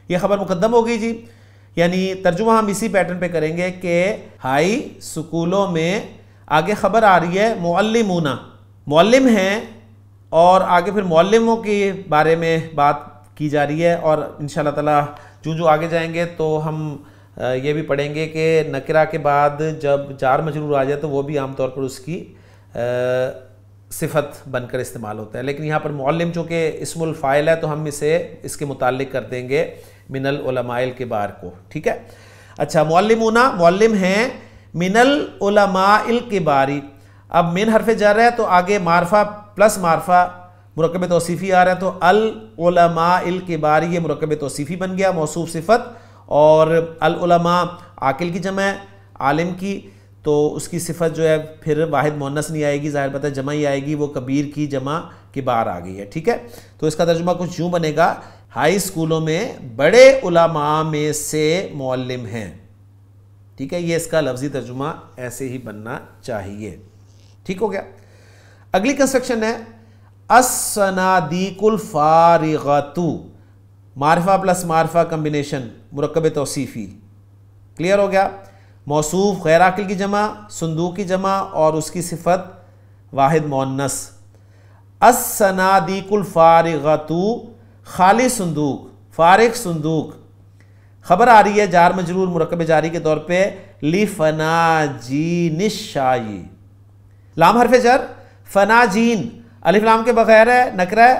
یہ خبر مقدم ہوگی جی یعنی ترجمہ ہم اسی پیٹرن پہ کریں گے کہ ہائی سکولوں میں آگے خبر آ رہی ہے معلم معلم ہیں اور آگے پھر معلموں کے بارے میں بات کی جا رہی ہے اور ان شاء اللہ تعالیٰ جو جو آگے جائیں گے تو ہم یہ بھی پڑھیں گے کہ نکرہ کے بعد جب جار مجرور آ جائے تو وہ بھی عام طور پر اس کی صفت بن کر استعمال ہوتا ہے لیکن یہاں پر معلم چونکہ اسم الفائل ہے تو ہم اسے اس کے متعلق کر دیں گے من العلماء الک بار کو ٹھیک ہے اچھا معلم ہیں من العلماء ال اب مین حرف جا رہا ہے تو آگے معرفہ پلس معرفہ مرکب توصیفی آ رہا ہے تو العلماء الک یہ مرکب توصیفی بن گیا موصوف صفت اور العلماء عاقل کی جمع عالم کی تو اس کی صفت جو ہے پھر واحد مونس نہیں آئے گی ظاہر پتہ جمع ہی آئے گی وہ کبیر کی جمع کے باہر آ گئی ہے ٹھیک ہے تو اس کا ترجمہ کچھ یوں بنے گا ہائی اسکولوں میں بڑے علماء میں سے معلم ہیں ٹھیک ہے یہ اس کا لفظی ترجمہ ایسے ہی بننا چاہیے ٹھیک ہو گیا اگلی کنسٹرکشن ہے اسنادیق الفارغتو معرفہ پلس معرفہ کمبینیشن مرکب توصیفی کلیئر ہو گیا موصوف غیر عقل کی جمع صندوق کی جمع اور اس کی صفت واحد مونس السنادیک الفارغتو خالی صندوق فارغ صندوق خبر آ رہی ہے جار مجرور مرکب جاری کے طور پہ لی فنا لام حرف جر فنا جین لام کے بغیر ہے نکرا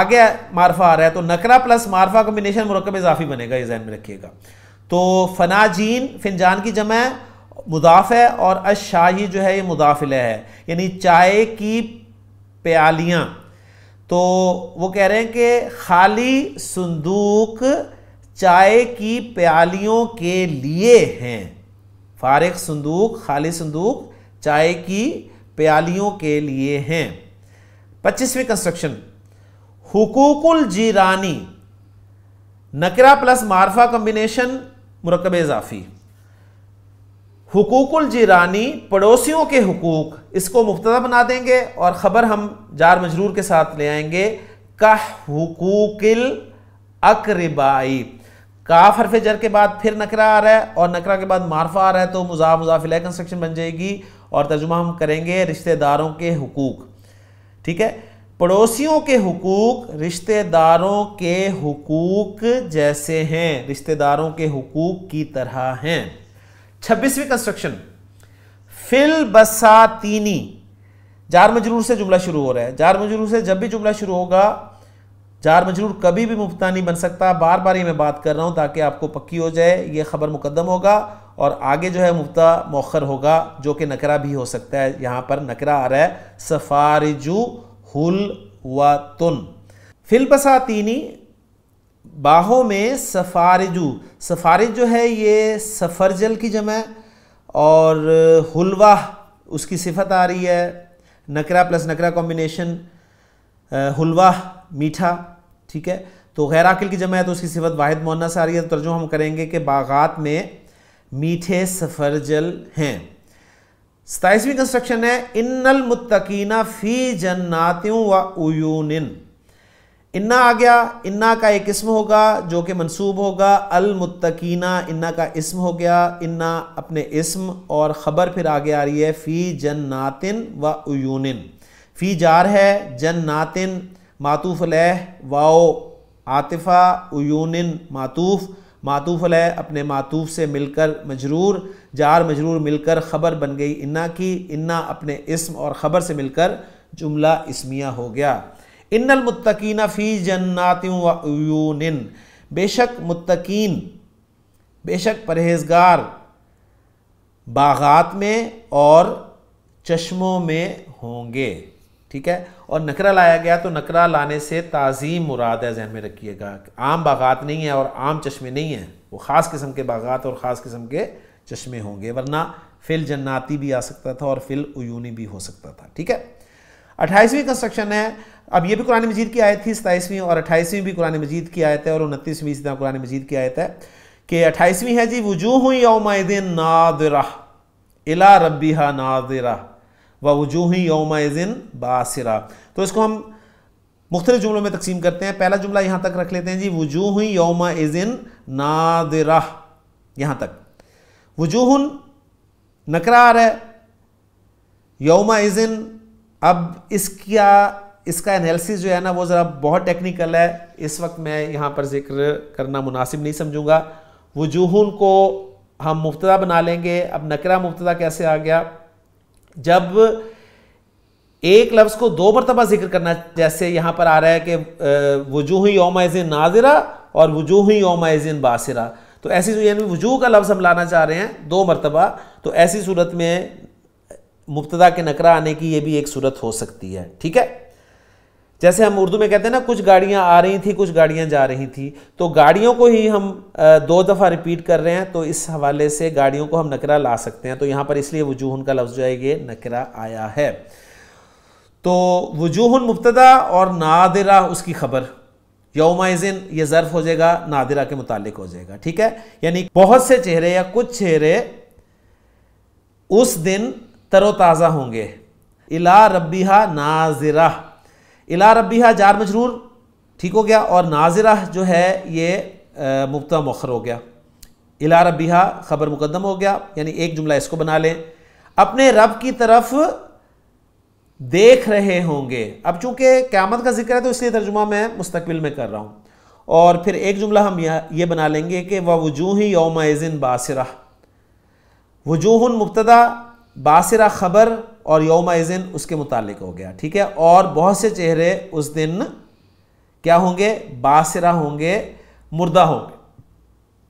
آگے معرفہ آ رہا ہے تو نکرا پلس معرفہ کمبینیشن مرکب اضافی بنے گا یہ ذہن میں رکھیے گا تو فنا جین فن جان کی جمع مضاف ہے اور اشاہی جو ہے یہ مضافلہ ہے یعنی چائے کی پیالیاں تو وہ کہہ رہے ہیں کہ خالی صندوق چائے کی پیالیوں کے لیے ہیں فارغ صندوق خالی صندوق چائے کی پیالیوں کے لیے ہیں پچیسویں کنسٹرکشن حقوق الجیرانی نکرہ پلس معرفہ کمبینیشن مرکب اضافی حقوق الجیرانی پڑوسیوں کے حقوق اس کو مبتدا بنا دیں گے اور خبر ہم جار مجرور کے ساتھ لے آئیں گے کہ حقوق الاقربائی کاف حرف جر کے بعد پھر نکرہ آ رہا ہے اور نکرہ کے بعد معرفہ آ رہا ہے تو مضاف مضاف کنسٹرکشن بن جائے گی اور ترجمہ ہم کریں گے رشتہ داروں کے حقوق ٹھیک ہے پڑوسیوں کے حقوق رشتہ داروں کے حقوق جیسے ہیں رشتہ داروں کے حقوق کی طرح ہیں چھبیسویں کنسٹرکشن فل بساتینی جار مجرور سے جملہ شروع ہو رہا ہے جار مجرور سے جب بھی جملہ شروع ہوگا جار مجرور کبھی بھی مبتا نہیں بن سکتا بار بار یہ میں بات کر رہا ہوں تاکہ آپ کو پکی ہو جائے یہ خبر مقدم ہوگا اور آگے جو ہے مبتا موخر ہوگا جو کہ نکرہ بھی ہو سکتا ہے یہاں پر نکرہ آ رہا ہے سفارجو و تن فلپساتینی باہوں میں سفارجو سفارج جو ہے یہ سفرجل کی جمع اور حلوہ اس کی صفت آ رہی ہے نکرا پلس نکرا کمبینیشن حلوہ میٹھا ٹھیک ہے تو غیر آل کی جمع ہے تو اس کی صفت واحد مونہ سے آ رہی ہے ترجمہ ہم کریں گے کہ باغات میں میٹھے سفرجل ہیں ستائیسویں کنسٹرکشن ہے ان المتقین فی جنات و اویون انا آ گیا انا کا ایک اسم ہوگا جو کہ منصوب ہوگا المتقین انا کا اسم ہو گیا انا اپنے اسم اور خبر پھر آگے آ رہی ہے فی جنات و اویون فی جار ہے جنات معطوف ماتوف واؤ عاطفہ او معطوف این معتوف علیہ اپنے معتوف سے مل کر مجرور جار مجرور مل کر خبر بن گئی انا کی انہ اپنے اسم اور خبر سے مل کر جملہ اسمیہ ہو گیا ان المتقین فی جنات و عیون بے شک متقین بے شک پرہیزگار باغات میں اور چشموں میں ہوں گے ٹھیک ہے اور نکرہ لایا گیا تو نکرہ لانے سے تعظیم مراد ہے ذہن میں رکھیے گا عام باغات نہیں ہے اور عام چشمے نہیں ہیں وہ خاص قسم کے باغات اور خاص قسم کے چشمے ہوں گے ورنہ فل جناتی بھی آ سکتا تھا اور فل ایونی بھی ہو سکتا تھا ٹھیک ہے اٹھائیسویں کنسٹرکشن ہے اب یہ بھی قرآن مجید کی آیت تھی ستائیسویں اور اٹھائیسویں بھی قرآن مجید کی آیت ہے اور انتیسویں اسی طرح قرآن مجید کی آیت ہے کہ اٹھائیسویں ہے جی وجوہ دین نادرہ الا ربیہ نادرہ وجوہ یوم از ان تو اس کو ہم مختلف جملوں میں تقسیم کرتے ہیں پہلا جملہ یہاں تک رکھ لیتے ہیں جی وجوہ یوم از نادرہ یہاں تک وجوہ نکرا رہا ہے یوم ازن اب اس کیا اس کا انیلسس جو ہے نا وہ ذرا بہت ٹیکنیکل ہے اس وقت میں یہاں پر ذکر کرنا مناسب نہیں سمجھوں گا وجوہن کو ہم مبتدا بنا لیں گے اب نکرہ مبتدا کیسے آ گیا جب ایک لفظ کو دو مرتبہ ذکر کرنا جیسے یہاں پر آ رہا ہے کہ وجوہ یوم ایزن ناظرہ اور وجوہ یوم ایزن باسرہ تو ایسی یعنی وجوہ کا لفظ ہم لانا چاہ رہے ہیں دو مرتبہ تو ایسی صورت میں مبتدا کے نقرہ آنے کی یہ بھی ایک صورت ہو سکتی ہے ٹھیک ہے جیسے ہم اردو میں کہتے ہیں نا کچھ گاڑیاں آ رہی تھیں کچھ گاڑیاں جا رہی تھیں تو گاڑیوں کو ہی ہم دو دفعہ ریپیٹ کر رہے ہیں تو اس حوالے سے گاڑیوں کو ہم نکرا لا سکتے ہیں تو یہاں پر اس لیے وجوہن کا لفظ جو ہے یہ نکرا آیا ہے تو وجوہن مبتدا اور نادرہ اس کی خبر یوم یہ ظرف ہو جائے گا نادرہ کے متعلق ہو جائے گا ٹھیک ہے یعنی بہت سے چہرے یا کچھ چہرے اس دن تر و تازہ ہوں گے الا ربیہ نازرہ الا ربیہ جار مجرور ٹھیک ہو گیا اور ناظرہ جو ہے یہ مبتا مخر ہو گیا الا ربیہ خبر مقدم ہو گیا یعنی ایک جملہ اس کو بنا لیں اپنے رب کی طرف دیکھ رہے ہوں گے اب چونکہ قیامت کا ذکر ہے تو اس لیے ترجمہ میں مستقبل میں کر رہا ہوں اور پھر ایک جملہ ہم یہ بنا لیں گے کہ وہ وجوہ یوم باصرہ وجوہ مبتدا باصرہ خبر اور یومزن اس کے متعلق ہو گیا ٹھیک ہے اور بہت سے چہرے اس دن کیا ہوں گے باصرہ ہوں گے مردہ ہوں گے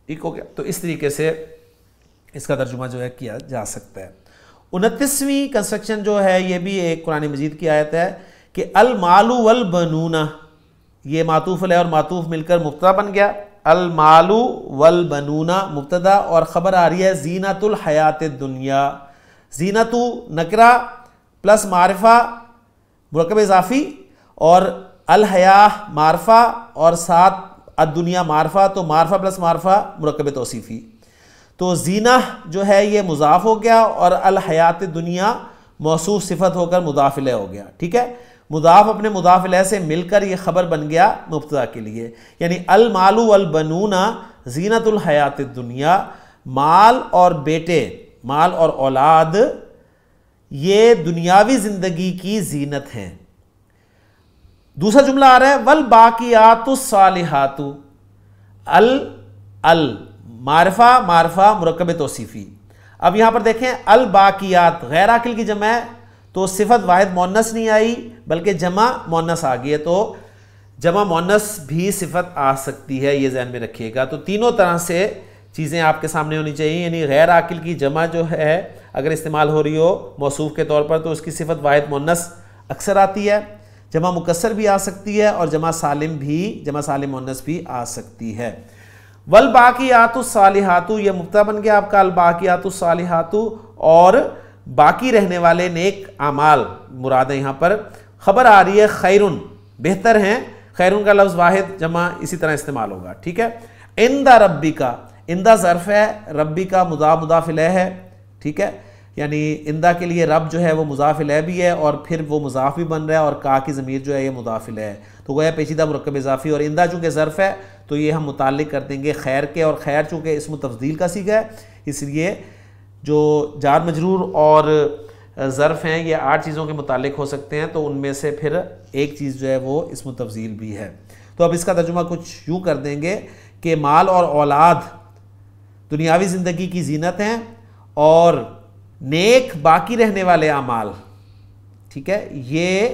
ٹھیک ہو گیا تو اس طریقے سے اس کا ترجمہ جو ہے کیا جا سکتا ہے انتیسویں کنسٹرکشن جو ہے یہ بھی ایک قرآن مجید کی آیت ہے کہ المالو والبنونہ یہ معطوف علیہ اور معطوف مل کر مبتدا بن گیا المالو والبنونہ مبتدا اور خبر آ رہی ہے زینت الحیات دنیا زینت و نکرا پلس معرفہ مرکب اضافی اور الحیاہ معرفہ اور ساتھ الدنیا معرفہ تو معرفہ پلس معرفہ مرکب توصیفی تو زینہ جو ہے یہ مضاف ہو گیا اور الحیات دنیا موصوص صفت ہو کر مضافلہ ہو گیا ٹھیک ہے مضاف اپنے مضافلہ سے مل کر یہ خبر بن گیا مبتدہ کے لیے یعنی المالو والبنونہ زینت الحیات دنیا مال اور بیٹے مال اور اولاد یہ دنیاوی زندگی کی زینت ہیں دوسرا جملہ آ رہا ہے ول باقیات معرفہ معرفہ مرکب توصیفی اب یہاں پر دیکھیں الباقیات غیر عقل کی جمع ہے تو صفت واحد مونس نہیں آئی بلکہ جمع مونس آ گئی ہے تو جمع مونس بھی صفت آ سکتی ہے یہ ذہن میں رکھیے گا تو تینوں طرح سے چیزیں آپ کے سامنے ہونی چاہیے یعنی غیر عاقل کی جمع جو ہے اگر استعمال ہو رہی ہو موصوف کے طور پر تو اس کی صفت واحد مونس اکثر آتی ہے جمع مکسر بھی آ سکتی ہے اور جمع سالم بھی جمع سالم مونس بھی آ سکتی ہے والباقیات الصالحات یہ مختہ بن گیا آپ کا الباقیات الصالحات اور باقی رہنے والے نیک اعمال ہے یہاں پر خبر آ رہی ہے خیرن بہتر ہیں خیرن کا لفظ واحد جمع اسی طرح استعمال ہوگا ٹھیک ہے اندہ ربی کا اندہ ظرف ہے ربی کا مضاف مدافعل ہے ٹھیک ہے یعنی اندہ کے لیے رب جو ہے وہ مضاف لہ بھی ہے اور پھر وہ مضاف بھی بن رہا ہے اور کا کی ضمیر جو ہے یہ مدافع ہے تو گویا پیچیدہ مرکب اضافی اور اندہ چونکہ ظرف ہے تو یہ ہم متعلق کر دیں گے خیر کے اور خیر چونکہ اسم تفضیل کا سیکھا ہے اس لیے جو جار مجرور اور ظرف ہیں یہ آٹھ چیزوں کے متعلق ہو سکتے ہیں تو ان میں سے پھر ایک چیز جو ہے وہ اسم تفضیل بھی ہے تو اب اس کا ترجمہ کچھ یوں کر دیں گے کہ مال اور اولاد دنیاوی زندگی کی زینت ہیں اور نیک باقی رہنے والے اعمال ٹھیک ہے یہ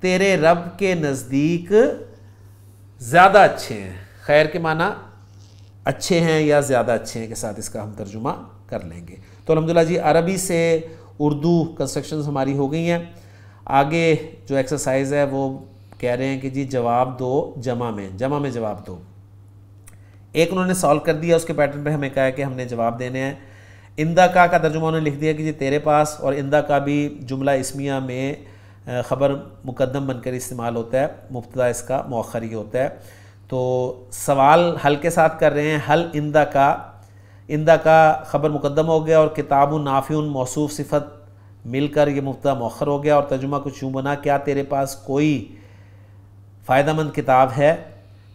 تیرے رب کے نزدیک زیادہ اچھے ہیں خیر کے معنی اچھے ہیں یا زیادہ اچھے ہیں کے ساتھ اس کا ہم ترجمہ کر لیں گے تو الحمدللہ جی عربی سے اردو کنسٹرکشنز ہماری ہو گئی ہیں آگے جو ایکسرسائز ہے وہ کہہ رہے ہیں کہ جی جواب دو جمع میں جمع میں جواب دو ایک انہوں نے سالو کر دیا اس کے پیٹرن پہ ہمیں کہا کہ ہم نے جواب دینے ہیں اندہ کا کا ترجمہ انہوں نے لکھ دیا کہ جی تیرے پاس اور اندہ کا بھی جملہ اسمیہ میں خبر مقدم بن کر استعمال ہوتا ہے مبتدا اس کا مؤخر ہی ہوتا ہے تو سوال حل کے ساتھ کر رہے ہیں حل اندہ کا اندہ کا خبر مقدم ہو گیا اور کتاب و نافی موصوف صفت مل کر یہ مبتدا مؤخر ہو گیا اور ترجمہ کچھ یوں بنا کیا تیرے پاس کوئی فائدہ مند کتاب ہے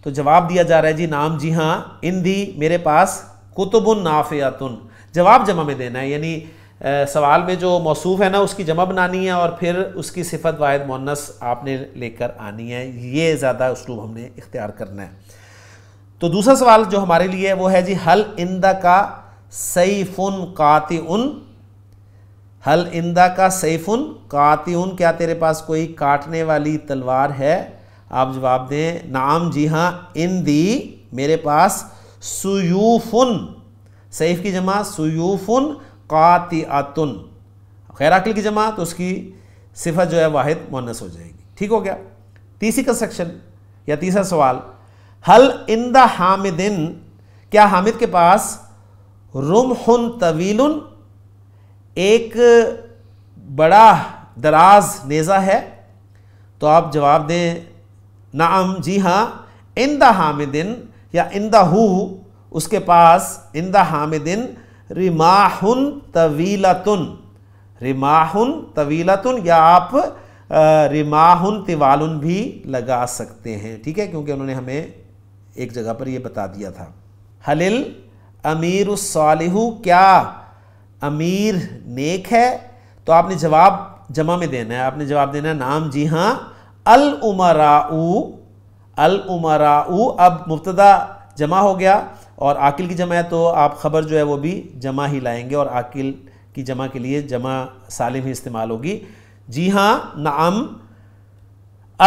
تو جواب دیا جا رہا ہے جی نام جی ہاں ان دی میرے پاس کتب نافیاتن جواب جمع میں دینا ہے یعنی سوال میں جو موصوف ہے نا اس کی جمع بنانی ہے اور پھر اس کی صفت واحد مونس آپ نے لے کر آنی ہے یہ زیادہ اسلوب ہم نے اختیار کرنا ہے تو دوسرا سوال جو ہمارے لیے وہ ہے جی حل اندہ کا سیفن قاطع حل اندہ کا سیفن قاطع کیا تیرے پاس کوئی کاٹنے والی تلوار ہے آپ جواب دیں نعم جی ہاں ان دی میرے پاس سیوفن سیف کی جمع سیوفن قاتعتن خیر عقل کی جمع تو اس کی صفت جو ہے واحد مونس ہو جائے گی ٹھیک ہو گیا تیسری کنسٹرکشن یا تیسرا سوال حل ان دا حامدن کیا حامد کے پاس رمحن طویلن طویل ایک بڑا دراز نیزہ ہے تو آپ جواب دیں نعم جی ہاں اندہ حامدن یا اندہ ہو اس کے پاس اندہ حامدن رماحن طویلتن رماحن طویلتن یا آپ رماحن طوالن بھی لگا سکتے ہیں ٹھیک ہے کیونکہ انہوں نے ہمیں ایک جگہ پر یہ بتا دیا تھا حلل امیر الصالحو کیا امیر نیک ہے تو آپ نے جواب جمع میں دینا ہے آپ نے جواب دینا ہے نام جی ہاں العمرا العمرا اب مبتدا جمع ہو گیا اور عاقل کی جمع ہے تو آپ خبر جو ہے وہ بھی جمع ہی لائیں گے اور عاقل کی جمع کے لیے جمع سالم ہی استعمال ہوگی جی ہاں نعم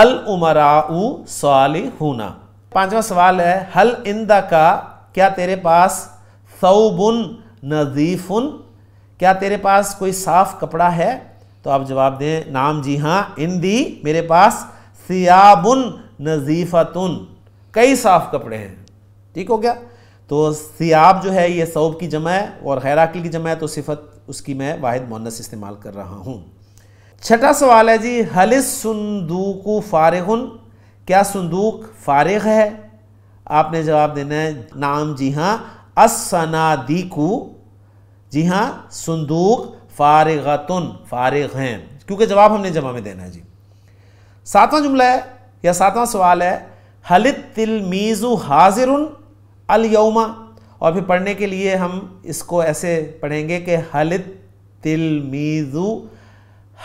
العمرا صالحون پانچواں سوال ہے حل اندہ کا کیا تیرے پاس ثوبن نظیفن کیا تیرے پاس کوئی صاف کپڑا ہے تو آپ جواب دیں نام جی ہاں اندی میرے پاس سیابن نظیفتن کئی صاف کپڑے ہیں ٹھیک ہو گیا تو سیاب جو ہے یہ صوب کی جمع ہے اور خیراکل کی جمع ہے تو صفت اس کی میں واحد مونس استعمال کر رہا ہوں چھٹا سوال ہے جی حلس صندوق فارغن کیا صندوق فارغ ہے آپ نے جواب دینا ہے نام جی ہاں اسنادیکو جی ہاں سندوک فارغتن فارغ ہیں کیونکہ جواب ہم نے جمع میں دینا ہے جی ساتواں جملہ ہے یا ساتواں سوال ہے اور پھر پڑھنے کے لیے ہم اس کو ایسے پڑھیں گے کہ حلت تلمیز میزو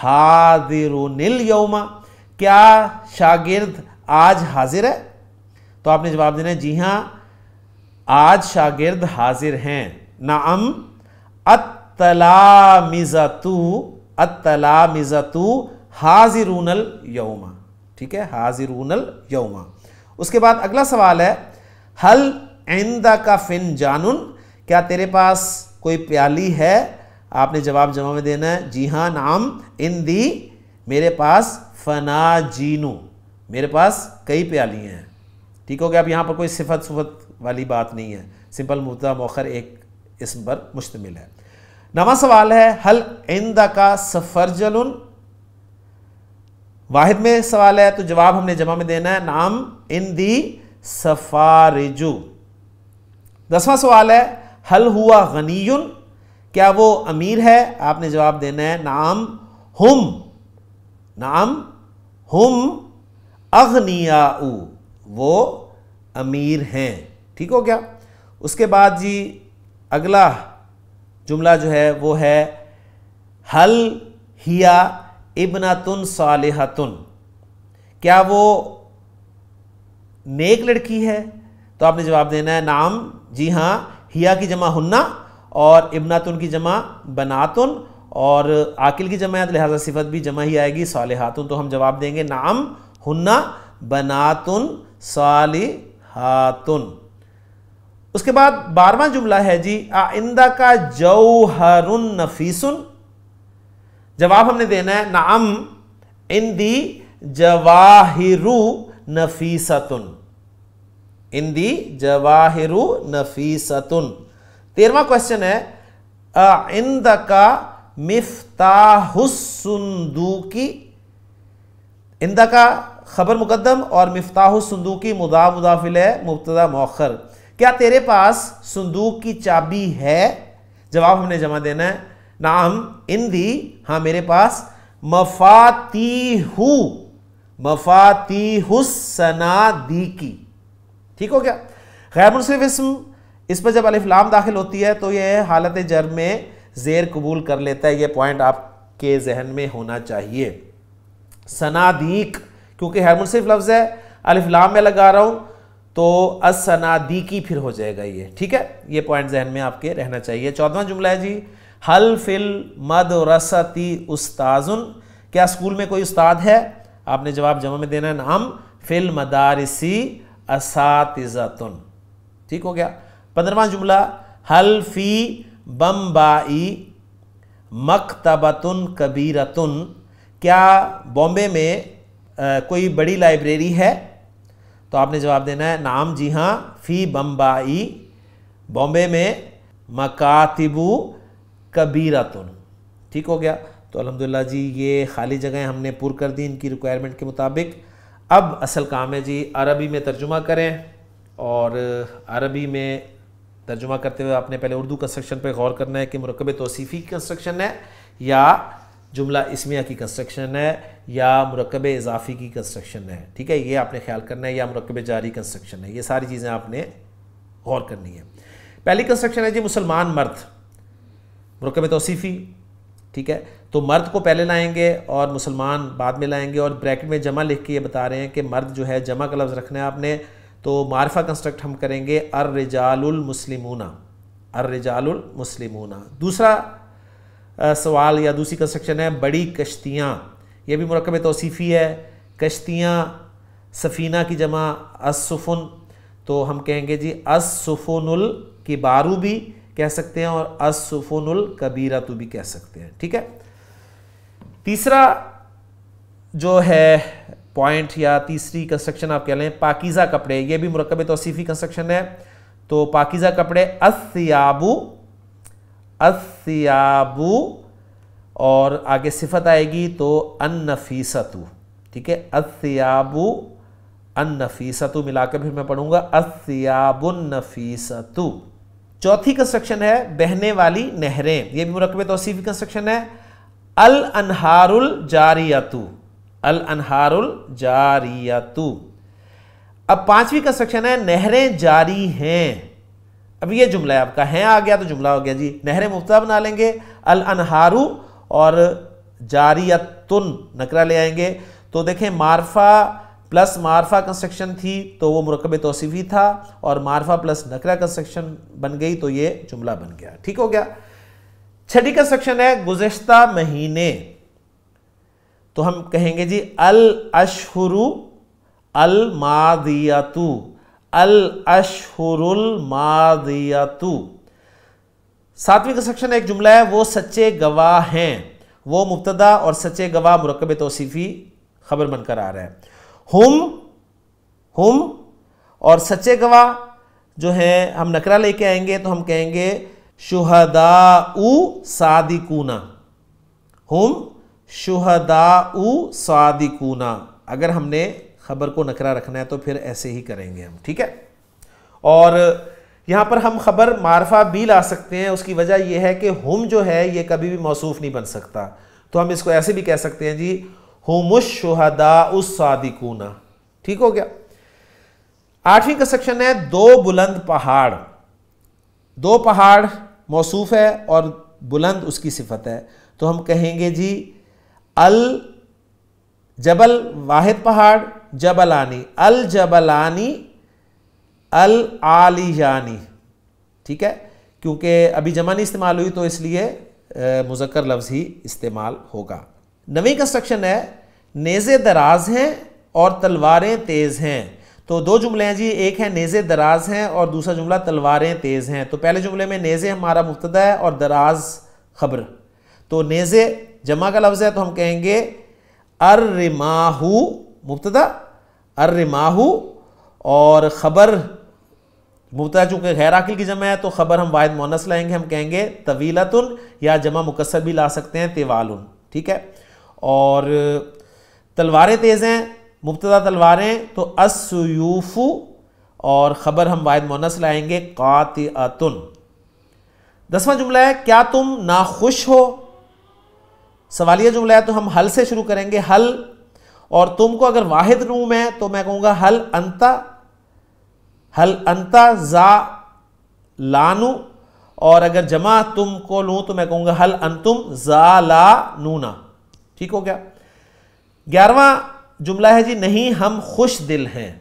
ہادر کیا شاگرد آج حاضر ہے تو آپ نے جواب دینا ہے جی ہاں آج شاگرد حاضر ہیں ات التلامزتو التلامزتو حاضرون الیوم ٹھیک ہے حاضرون الیوم اس کے بعد اگلا سوال ہے حل ایندا کا فن جانن کیا تیرے پاس کوئی پیالی ہے آپ نے جواب جمع میں دینا ہے جی ہاں نام اندی میرے پاس فنا جینو میرے پاس کئی پیالی ہیں ٹھیک ہوگی اب یہاں پر کوئی صفت صفت والی بات نہیں ہے سمپل مرتا موخر ایک اسم پر مشتمل ہے نواں سوال ہے حل اندہ کا سفر جلن واحد میں سوال ہے تو جواب ہم نے جمع میں دینا ہے نام ان دسمہ سوال ہے حل ہوا غنی کیا وہ امیر ہے آپ نے جواب دینا ہے نام ہم نام ہم اغنیاؤ وہ امیر ہیں ٹھیک ہو گیا اس کے بعد جی اگلا جملہ جو ہے وہ ہے حل ہیا کیا وہ نیک لڑکی ہے تو آپ نے جواب دینا ہے نام جی ہاں ہیا کی جمع ہننا اور ابناتون کی جمع بناتن اور عاقل کی جمع ہے لہٰذا صفت بھی جمع ہی آئے گی صالحاتن تو ہم جواب دیں گے نام ہننا بناتن صالحاتن اس کے بعد بارہواں جملہ ہے جی آئندہ کا جوہر نفیسن جواب ہم نے دینا ہے نعم اندی جواہرو نفیستن اندی جواہرو نفیستن تیرواں کوشچن ہے اند کا مفتاح کی اندہ کا خبر مقدم اور مفتاح کی مضاف مضافل ہے مبتضا مؤخر کیا تیرے پاس صندوق کی چابی ہے جواب ہم نے جمع دینا ہے نام دی ہاں میرے پاس مفاتی ہو مفاتی دی سنادیکی ٹھیک ہو گیا غیر منصف اسم اس پہ جب الفلام داخل ہوتی ہے تو یہ حالت جر میں زیر قبول کر لیتا ہے یہ پوائنٹ آپ کے ذہن میں ہونا چاہیے سنا دیک کیونکہ حیر منصف لفظ ہے الفلام میں لگا رہا ہوں تو اسنادی کی پھر ہو جائے گا یہ ٹھیک ہے یہ پوائنٹ ذہن میں آپ کے رہنا چاہیے چودواں جملہ ہے جی حل فل رستی استاذن کیا اسکول میں کوئی استاد ہے آپ نے جواب جمع میں دینا ہے نام فل مدارسی اساتذتن ٹھیک ہو گیا پندرہواں جملہ حل فی بمبائی مکتبتن کبیرتن کیا بامبے میں کوئی بڑی لائبریری ہے تو آپ نے جواب دینا ہے نام جی ہاں فی بمبائی بامبے میں مکاتبو کبیراتن ٹھیک ہو گیا تو الحمدللہ جی یہ خالی جگہیں ہم نے پور کر دی ان کی ریکوائرمنٹ کے مطابق اب اصل کام ہے جی عربی میں ترجمہ کریں اور عربی میں ترجمہ کرتے ہوئے آپ نے پہلے اردو کنسٹرکشن پہ غور کرنا ہے کہ مرکب توصیفی کنسٹرکشن ہے یا جملہ اسمیہ کی کنسٹرکشن ہے یا مرکب اضافی کی کنسٹرکشن ہے ٹھیک ہے یہ آپ نے خیال کرنا ہے یا مرکب جاری کنسٹرکشن ہے یہ ساری چیزیں آپ نے غور کرنی ہے پہلی کنسٹرکشن ہے جی مسلمان مرد مرکب توصیفی ٹھیک ہے تو مرد کو پہلے لائیں گے اور مسلمان بعد میں لائیں گے اور بریکٹ میں جمع لکھ کے یہ بتا رہے ہیں کہ مرد جو ہے جمع کا لفظ رکھنا ہے آپ نے تو معرفہ کنسٹرکٹ ہم کریں گے ار رجال المسلمونہ ار رجال المسلمونہ دوسرا سوال یا دوسری کنسٹرکشن ہے بڑی کشتیاں یہ بھی مرکب توصیفی ہے کشتیاں سفینہ کی جمع اسفن تو ہم کہیں گے جی اسفن الکبارو بھی کہہ سکتے ہیں اور اسفن القبیرہ تو بھی کہہ سکتے ہیں ٹھیک ہے تیسرا جو ہے پوائنٹ یا تیسری کنسٹرکشن آپ کہہ لیں پاکیزہ کپڑے یہ بھی مرکب توصیفی کنسٹرکشن ہے تو پاکیزہ کپڑے اسیابو اسیابو اور آگے صفت آئے گی تو ان ٹھیک ہے ملا کر پھر میں پڑھوں گا اسیاب النفیستو چوتھی کنسٹرکشن ہے بہنے والی نہریں یہ بھی مرکب توصیفی کنسٹرکشن ہے الانہار الجاریتو الانہار الجاریتو اب پانچویں کنسٹرکشن ہے نہریں جاری ہیں اب یہ جملہ ہے آپ کا ہیں آ گیا تو جملہ ہو گیا جی نہر بنا لیں گے الانہارو اور جاریتن نکرہ لے آئیں گے تو دیکھیں معرفہ پلس معرفہ کنسٹرکشن تھی تو وہ مرکب توصیفی تھا اور معرفہ پلس نکرہ کنسٹرکشن بن گئی تو یہ جملہ بن گیا ٹھیک ہو گیا چھٹی کنسٹرکشن ہے گزشتہ مہینے تو ہم کہیں گے جی الاشہرو المادیتو الاشہر الماضیتو ساتویں کا سیکشن ایک جملہ ہے وہ سچے گواہ ہیں وہ مبتدا اور سچے گواہ مرکب توصیفی خبر بن کر آ رہا ہے ہم ہم اور سچے گواہ جو ہیں ہم نکرہ لے کے آئیں گے تو ہم کہیں گے شہداء صادقونا ہم شہداء صادقونا اگر ہم نے خبر کو نکرا رکھنا ہے تو پھر ایسے ہی کریں گے ہم ٹھیک ہے اور یہاں پر ہم خبر معرفہ بھی لا سکتے ہیں اس کی وجہ یہ ہے کہ ہم جو ہے یہ کبھی بھی موصوف نہیں بن سکتا تو ہم اس کو ایسے بھی کہہ سکتے ہیں جی ٹھیک ہو گیا آٹھویں کا سیکشن ہے دو بلند پہاڑ دو پہاڑ موصوف ہے اور بلند اس کی صفت ہے تو ہم کہیں گے جی الجبل واحد پہاڑ جبلانی الجبلانی العالیانی ٹھیک ہے کیونکہ ابھی جمع نہیں استعمال ہوئی تو اس لیے مذکر لفظ ہی استعمال ہوگا نویں کنسٹرکشن ہے نیزے دراز ہیں اور تلواریں تیز ہیں تو دو جملے ہیں جی ایک ہے نیزے دراز ہیں اور دوسرا جملہ تلواریں تیز ہیں تو پہلے جملے میں نیزے ہمارا مبتدا ہے اور دراز خبر تو نیزے جمع کا لفظ ہے تو ہم کہیں گے ارماہو مبتدا ار ماہو اور خبر مبتدا چونکہ غیر عقل کی جمع ہے تو خبر ہم واحد مونس لائیں گے ہم کہیں گے طویلتن یا جمع مکسر بھی لا سکتے ہیں تیوال ٹھیک ہے اور تلواریں تیز ہیں مبتدا تلواریں تو اس یوفو اور خبر ہم واحد مونس لائیں گے قاتعتن دسواں جملہ ہے کیا تم ناخوش ہو سوالیہ جملہ ہے تو ہم حل سے شروع کریں گے حل اور تم کو اگر واحد نوم میں تو میں کہوں گا حل انتا حل انتا زا لانو اور اگر جمع تم کو لوں تو میں کہوں گا حل انتم زا لا نونا ٹھیک ہو گیا گیارہواں جملہ ہے جی نہیں ہم خوش دل ہیں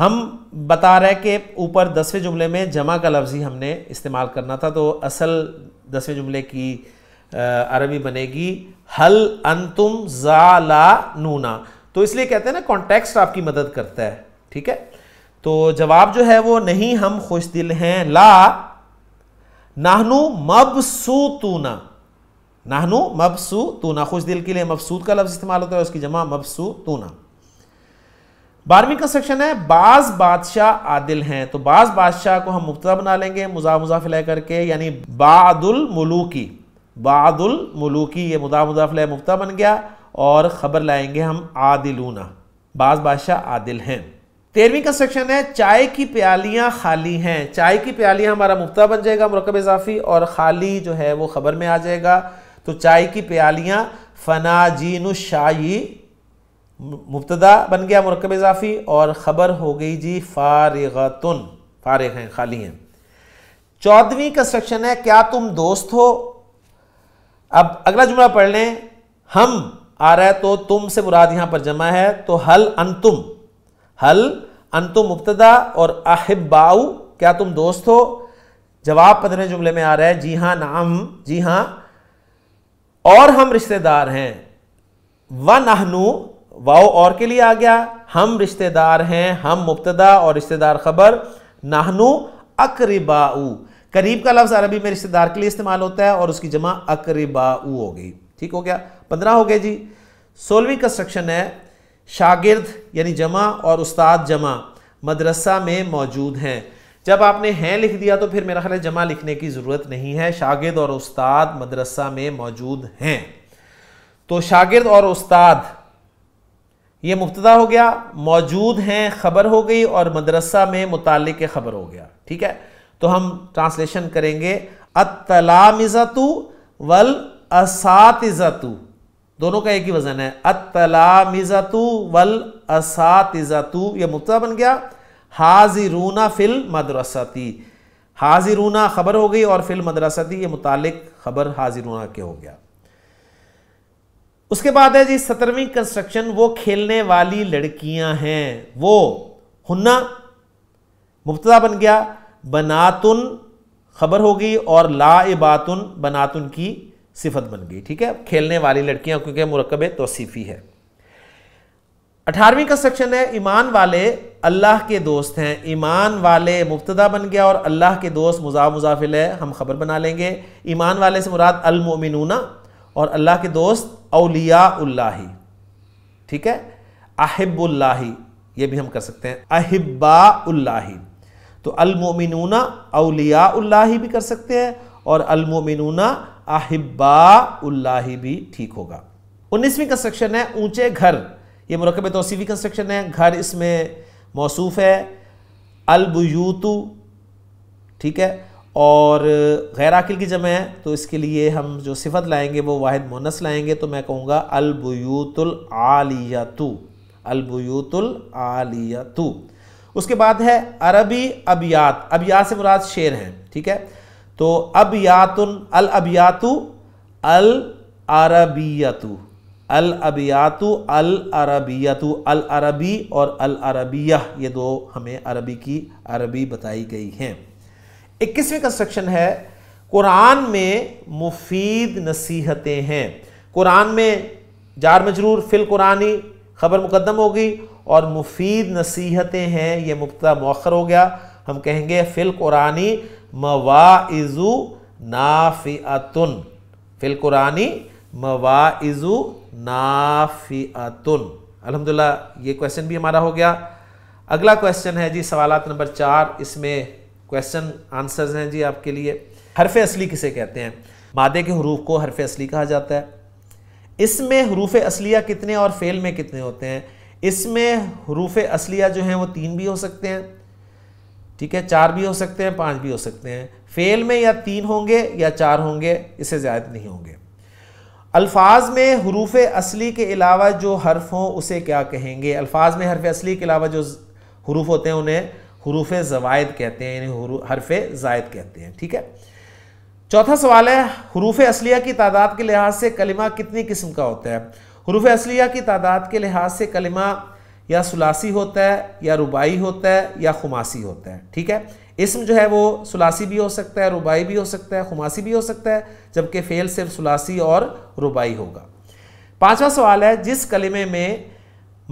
ہم بتا رہے کہ اوپر دسویں جملے میں جمع کا لفظ ہی ہم نے استعمال کرنا تھا تو اصل دسویں جملے کی عربی بنے گی حل انتم زالا نونا تو اس لیے کہتے ہیں نا کانٹیکسٹ آپ کی مدد کرتا ہے ٹھیک ہے تو جواب جو ہے وہ نہیں ہم خوش دل ہیں لا نہنو مبسو تونا نہنو مبسو تونا خوش دل کے لیے مبسوط کا لفظ استعمال ہوتا ہے اس کی جمع مبسو تونا بارہویں سیکشن ہے بعض بادشاہ عادل ہیں تو بعض بادشاہ کو ہم مبتدا بنا لیں گے مزاح مضاف لے کر کے یعنی بعد الملوکی بعد الملوکی یہ مضاف مفتا بن گیا اور خبر لائیں گے ہم عادلونہ بعض بادشاہ عادل ہیں کنسٹرکشن چائے کی پیالیاں خالی ہیں چائے کی پیالیاں ہمارا مفتا بن جائے گا مرکب اضافی اور خالی جو ہے وہ خبر میں آ جائے گا تو چائے کی پیالیاں فنا جین الشائی مبتدا بن گیا مرکب اضافی اور خبر ہو گئی جی فارغتن فارغ ہیں خالی ہیں چودویں کنسٹرکشن ہے کیا تم دوست ہو اب اگلا جملہ پڑھ لیں ہم آ رہا ہے تو تم سے مراد یہاں پر جمع ہے تو حل انتم حل انتم مبتدا اور احباؤ کیا تم دوست ہو جواب پتنے جملے میں آ رہا ہے جی ہاں نام جی ہاں اور ہم رشتہ دار ہیں و نہنو واؤ اور کے لیے آ گیا ہم رشتہ دار ہیں ہم مبتدا اور رشتہ دار خبر نہنو اقرباؤ قریب کا لفظ عربی میں رشتہ دار کے لیے استعمال ہوتا ہے اور اس کی جمع او ہو گئی ٹھیک ہو گیا پندرہ ہو گیا جی سولہویں کنسٹرکشن ہے شاگرد یعنی جمع اور استاد جمع مدرسہ میں موجود ہیں جب آپ نے ہیں لکھ دیا تو پھر میرا خیال ہے جمع لکھنے کی ضرورت نہیں ہے شاگرد اور استاد مدرسہ میں موجود ہیں تو شاگرد اور استاد یہ مبتدا ہو گیا موجود ہیں خبر ہو گئی اور مدرسہ میں متعلق خبر ہو گیا ٹھیک ہے تو ہم ٹرانسلیشن کریں گے اتلامزتو مزا دونوں کا ایک ہی وزن ہے اتلامزتو مزا یہ مبتدا بن گیا حاضرون فی فل حاضرون خبر ہو گئی اور فل المدرستی یہ متعلق خبر حاضرون کے ہو گیا اس کے بعد ہے جی سترویں کنسٹرکشن وہ کھیلنے والی لڑکیاں ہیں وہ ہننا مبتدا بن گیا بناتن خبر ہوگی اور لا عباتن بناتن کی صفت بن گئی ٹھیک ہے کھیلنے والی لڑکیاں کیونکہ مرکب توصیفی ہے اٹھارہویں کا سیکشن ہے ایمان والے اللہ کے دوست ہیں ایمان والے مبتدا بن گیا اور اللہ کے دوست مضاف مضافل ہے ہم خبر بنا لیں گے ایمان والے سے مراد المومنون اور اللہ کے دوست اولیاء اللہ ٹھیک ہے احب اللہ یہ بھی ہم کر سکتے ہیں احبا اللہ تو المومنون اولیاء اللہ بھی کر سکتے ہیں اور المومنون احباء اللہ بھی ٹھیک ہوگا انیسویں کنسٹرکشن ہے اونچے گھر یہ مرکب توصیفی کنسٹرکشن ہے گھر اس میں موصوف ہے البیوتو ٹھیک ہے اور غیر آخل کی جمع ہے تو اس کے لیے ہم جو صفت لائیں گے وہ واحد مونس لائیں گے تو میں کہوں گا البیوت العالیتو البیوت العالیتو اس کے بعد ہے عربی ابیات ابیات سے مراد شعر ہیں ٹھیک ہے تو ابیاتن الابیاتو العربیتو الابیاتو العربیتو العربی اور العربیہ یہ دو ہمیں عربی کی عربی بتائی گئی ہیں اکیسویں کنسٹرکشن ہے قرآن میں مفید نصیحتیں ہیں قرآن میں جار مجرور فل قرآنی خبر مقدم ہوگی اور مفید نصیحتیں ہیں یہ مبتا مؤخر ہو گیا ہم کہیں گے فل قرآنی اضو نافعتن فل قرآنی موا نافعتن الحمدللہ یہ کویشچن بھی ہمارا ہو گیا اگلا کویشچن ہے جی سوالات نمبر چار اس میں کوشچن آنسرز ہیں جی آپ کے لیے حرف اصلی کسے کہتے ہیں مادے کے حروف کو حرف اصلی کہا جاتا ہے اس میں حروف اصلیہ کتنے اور فیل میں کتنے ہوتے ہیں اس میں حروف اصلیہ جو ہیں وہ تین بھی ہو سکتے ہیں ٹھیک ہے چار بھی ہو سکتے ہیں پانچ بھی ہو سکتے ہیں فیل میں یا تین ہوں گے یا چار ہوں گے اسے زائد نہیں ہوں گے الفاظ میں حروف اصلی کے علاوہ جو حرف ہوں اسے کیا کہیں گے الفاظ میں حرف اصلی کے علاوہ جو حروف ہوتے ہیں انہیں حروف زوائد کہتے ہیں یعنی حرف زائد کہتے ہیں ٹھیک ہے چوتھا سوال ہے حروف اصلیہ کی تعداد کے لحاظ سے کلمہ کتنی قسم کا ہوتا ہے حروف اصلیہ کی تعداد کے لحاظ سے کلمہ یا سلاسی ہوتا ہے یا ربائی ہوتا ہے یا خماسی ہوتا ہے ٹھیک ہے اسم جو ہے وہ سلاسی بھی ہو سکتا ہے ربائی بھی ہو سکتا ہے خماسی بھی ہو سکتا ہے جبکہ فعل صرف سلاسی اور ربائی ہوگا پانچواں سوال ہے جس کلمے میں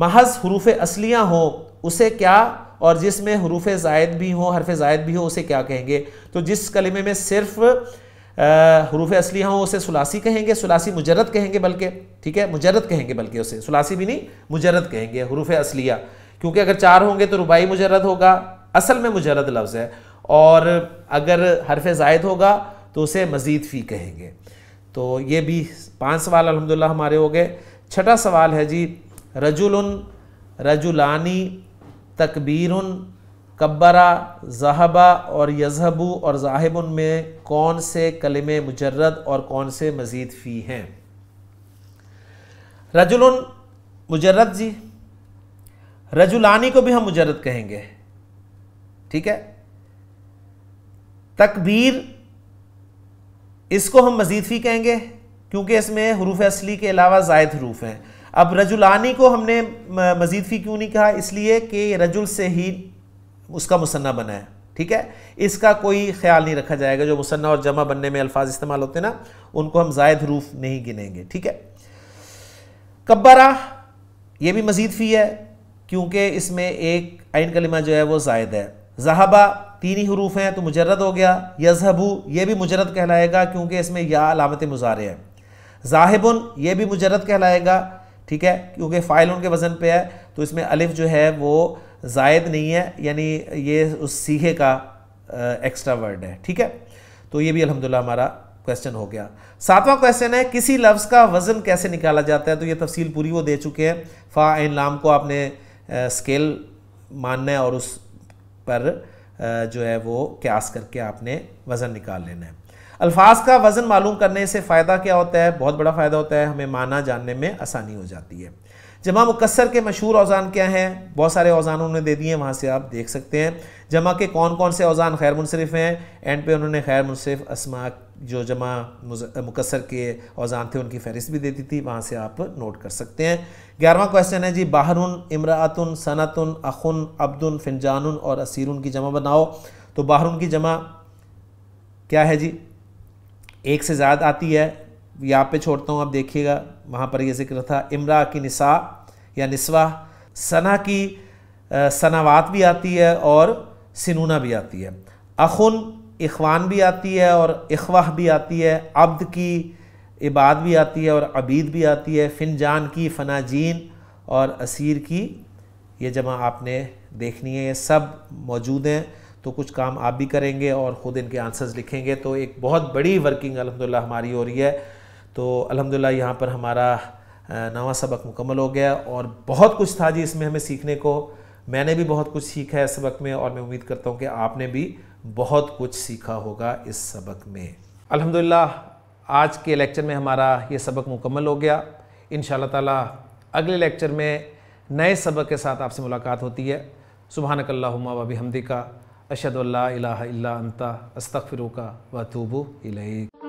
محض حروف اصلیہ ہوں اسے کیا اور جس میں حروف زائد بھی ہوں حرف زائد بھی ہوں اسے کیا کہیں گے تو جس کلمے میں صرف حروف اصلی ہوں اسے سلاسی کہیں گے سلاسی مجرد کہیں گے بلکہ ٹھیک ہے مجرد کہیں گے بلکہ اسے سلاسی بھی نہیں مجرد کہیں گے حروف اصلیہ کیونکہ اگر چار ہوں گے تو ربائی مجرد ہوگا اصل میں مجرد لفظ ہے اور اگر حرف زائد ہوگا تو اسے مزید فی کہیں گے تو یہ بھی پانچ سوال الحمدللہ ہمارے ہو گئے چھٹا سوال ہے جی رج رجولانی تکبیرن کبرہ ذہبہ اور یذہبو اور زاہب ان میں کون سے کلمے مجرد اور کون سے مزید فی ہیں رجل مجرد جی رجولانی کو بھی ہم مجرد کہیں گے ٹھیک ہے تکبیر اس کو ہم مزید فی کہیں گے کیونکہ اس میں حروف اصلی کے علاوہ زائد حروف ہیں اب رجولانی کو ہم نے مزید فی کیوں نہیں کہا اس لیے کہ رجل سے ہی اس کا مصنع بنا ہے ٹھیک ہے اس کا کوئی خیال نہیں رکھا جائے گا جو مصنع اور جمع بننے میں الفاظ استعمال ہوتے ہیں نا ان کو ہم زائد حروف نہیں گنیں گے ٹھیک ہے کبرہ یہ بھی مزید فی ہے کیونکہ اس میں ایک عین کلمہ جو ہے وہ زائد ہے زہبہ تین ہی حروف ہیں تو مجرد ہو گیا یزہبو یہ بھی مجرد کہلائے گا کیونکہ اس میں یا علامت مظاہرے ہے زاہبن یہ بھی مجرد کہلائے گا ٹھیک ہے کیونکہ فائل ان کے وزن پہ ہے تو اس میں الف جو ہے وہ زائد نہیں ہے یعنی یہ اس سیکھے کا ایکسٹرا ورڈ ہے ٹھیک ہے تو یہ بھی الحمدللہ ہمارا کویشچن ہو گیا ساتواں کویشچن ہے کسی لفظ کا وزن کیسے نکالا جاتا ہے تو یہ تفصیل پوری وہ دے چکے ہیں فا لام کو آپ نے اسکیل ماننا ہے اور اس پر جو ہے وہ قیاس کر کے آپ نے وزن نکال لینا ہے الفاظ کا وزن معلوم کرنے سے فائدہ کیا ہوتا ہے بہت بڑا فائدہ ہوتا ہے ہمیں مانا جاننے میں آسانی ہو جاتی ہے جمع مقصر کے مشہور اوزان کیا ہیں بہت سارے اوزان انہوں نے دے دیے وہاں سے آپ دیکھ سکتے ہیں جمع کے کون کون سے اوزان خیر منصرف ہیں اینڈ پہ انہوں نے خیر منصرف اسما جو جمع مقصر کے اوزان تھے ان کی فہرست بھی دے دی تھی وہاں سے آپ نوٹ کر سکتے ہیں گیارہواں کویشچن ہے جی باہرن امراۃن صنعتن اخن عبدن فنجان اور اسیرن کی جمع بناؤ تو باہرن کی جمع کیا ہے جی ایک سے زیادہ آتی ہے یہاں پہ چھوڑتا ہوں آپ دیکھیے گا وہاں پر یہ ذکر تھا امرا کی نساء یا نسوہ ثنا کی سناوات بھی آتی ہے اور سنونہ بھی آتی ہے اخن اخوان بھی آتی ہے اور اخوہ بھی آتی ہے عبد کی عباد بھی آتی ہے اور عبید بھی آتی ہے فنجان کی فناجین اور اسیر کی یہ جمع آپ نے دیکھنی ہے یہ سب موجود ہیں تو کچھ کام آپ بھی کریں گے اور خود ان کے آنسرز لکھیں گے تو ایک بہت بڑی ورکنگ الحمدللہ ہماری ہو رہی ہے تو الحمدللہ یہاں پر ہمارا نواں سبق مکمل ہو گیا اور بہت کچھ تھا جی اس میں ہمیں سیکھنے کو میں نے بھی بہت کچھ سیکھا ہے اس سبق میں اور میں امید کرتا ہوں کہ آپ نے بھی بہت کچھ سیکھا ہوگا اس سبق میں الحمدللہ آج کے لیکچر میں ہمارا یہ سبق مکمل ہو گیا ان شاء اللہ تعالیٰ اگلے لیکچر میں نئے سبق کے ساتھ آپ سے ملاقات ہوتی ہے سبحانک اللہم و بھی حمدی کا اشد اللہ الہ الا انتا استغفروکا و توبو الیک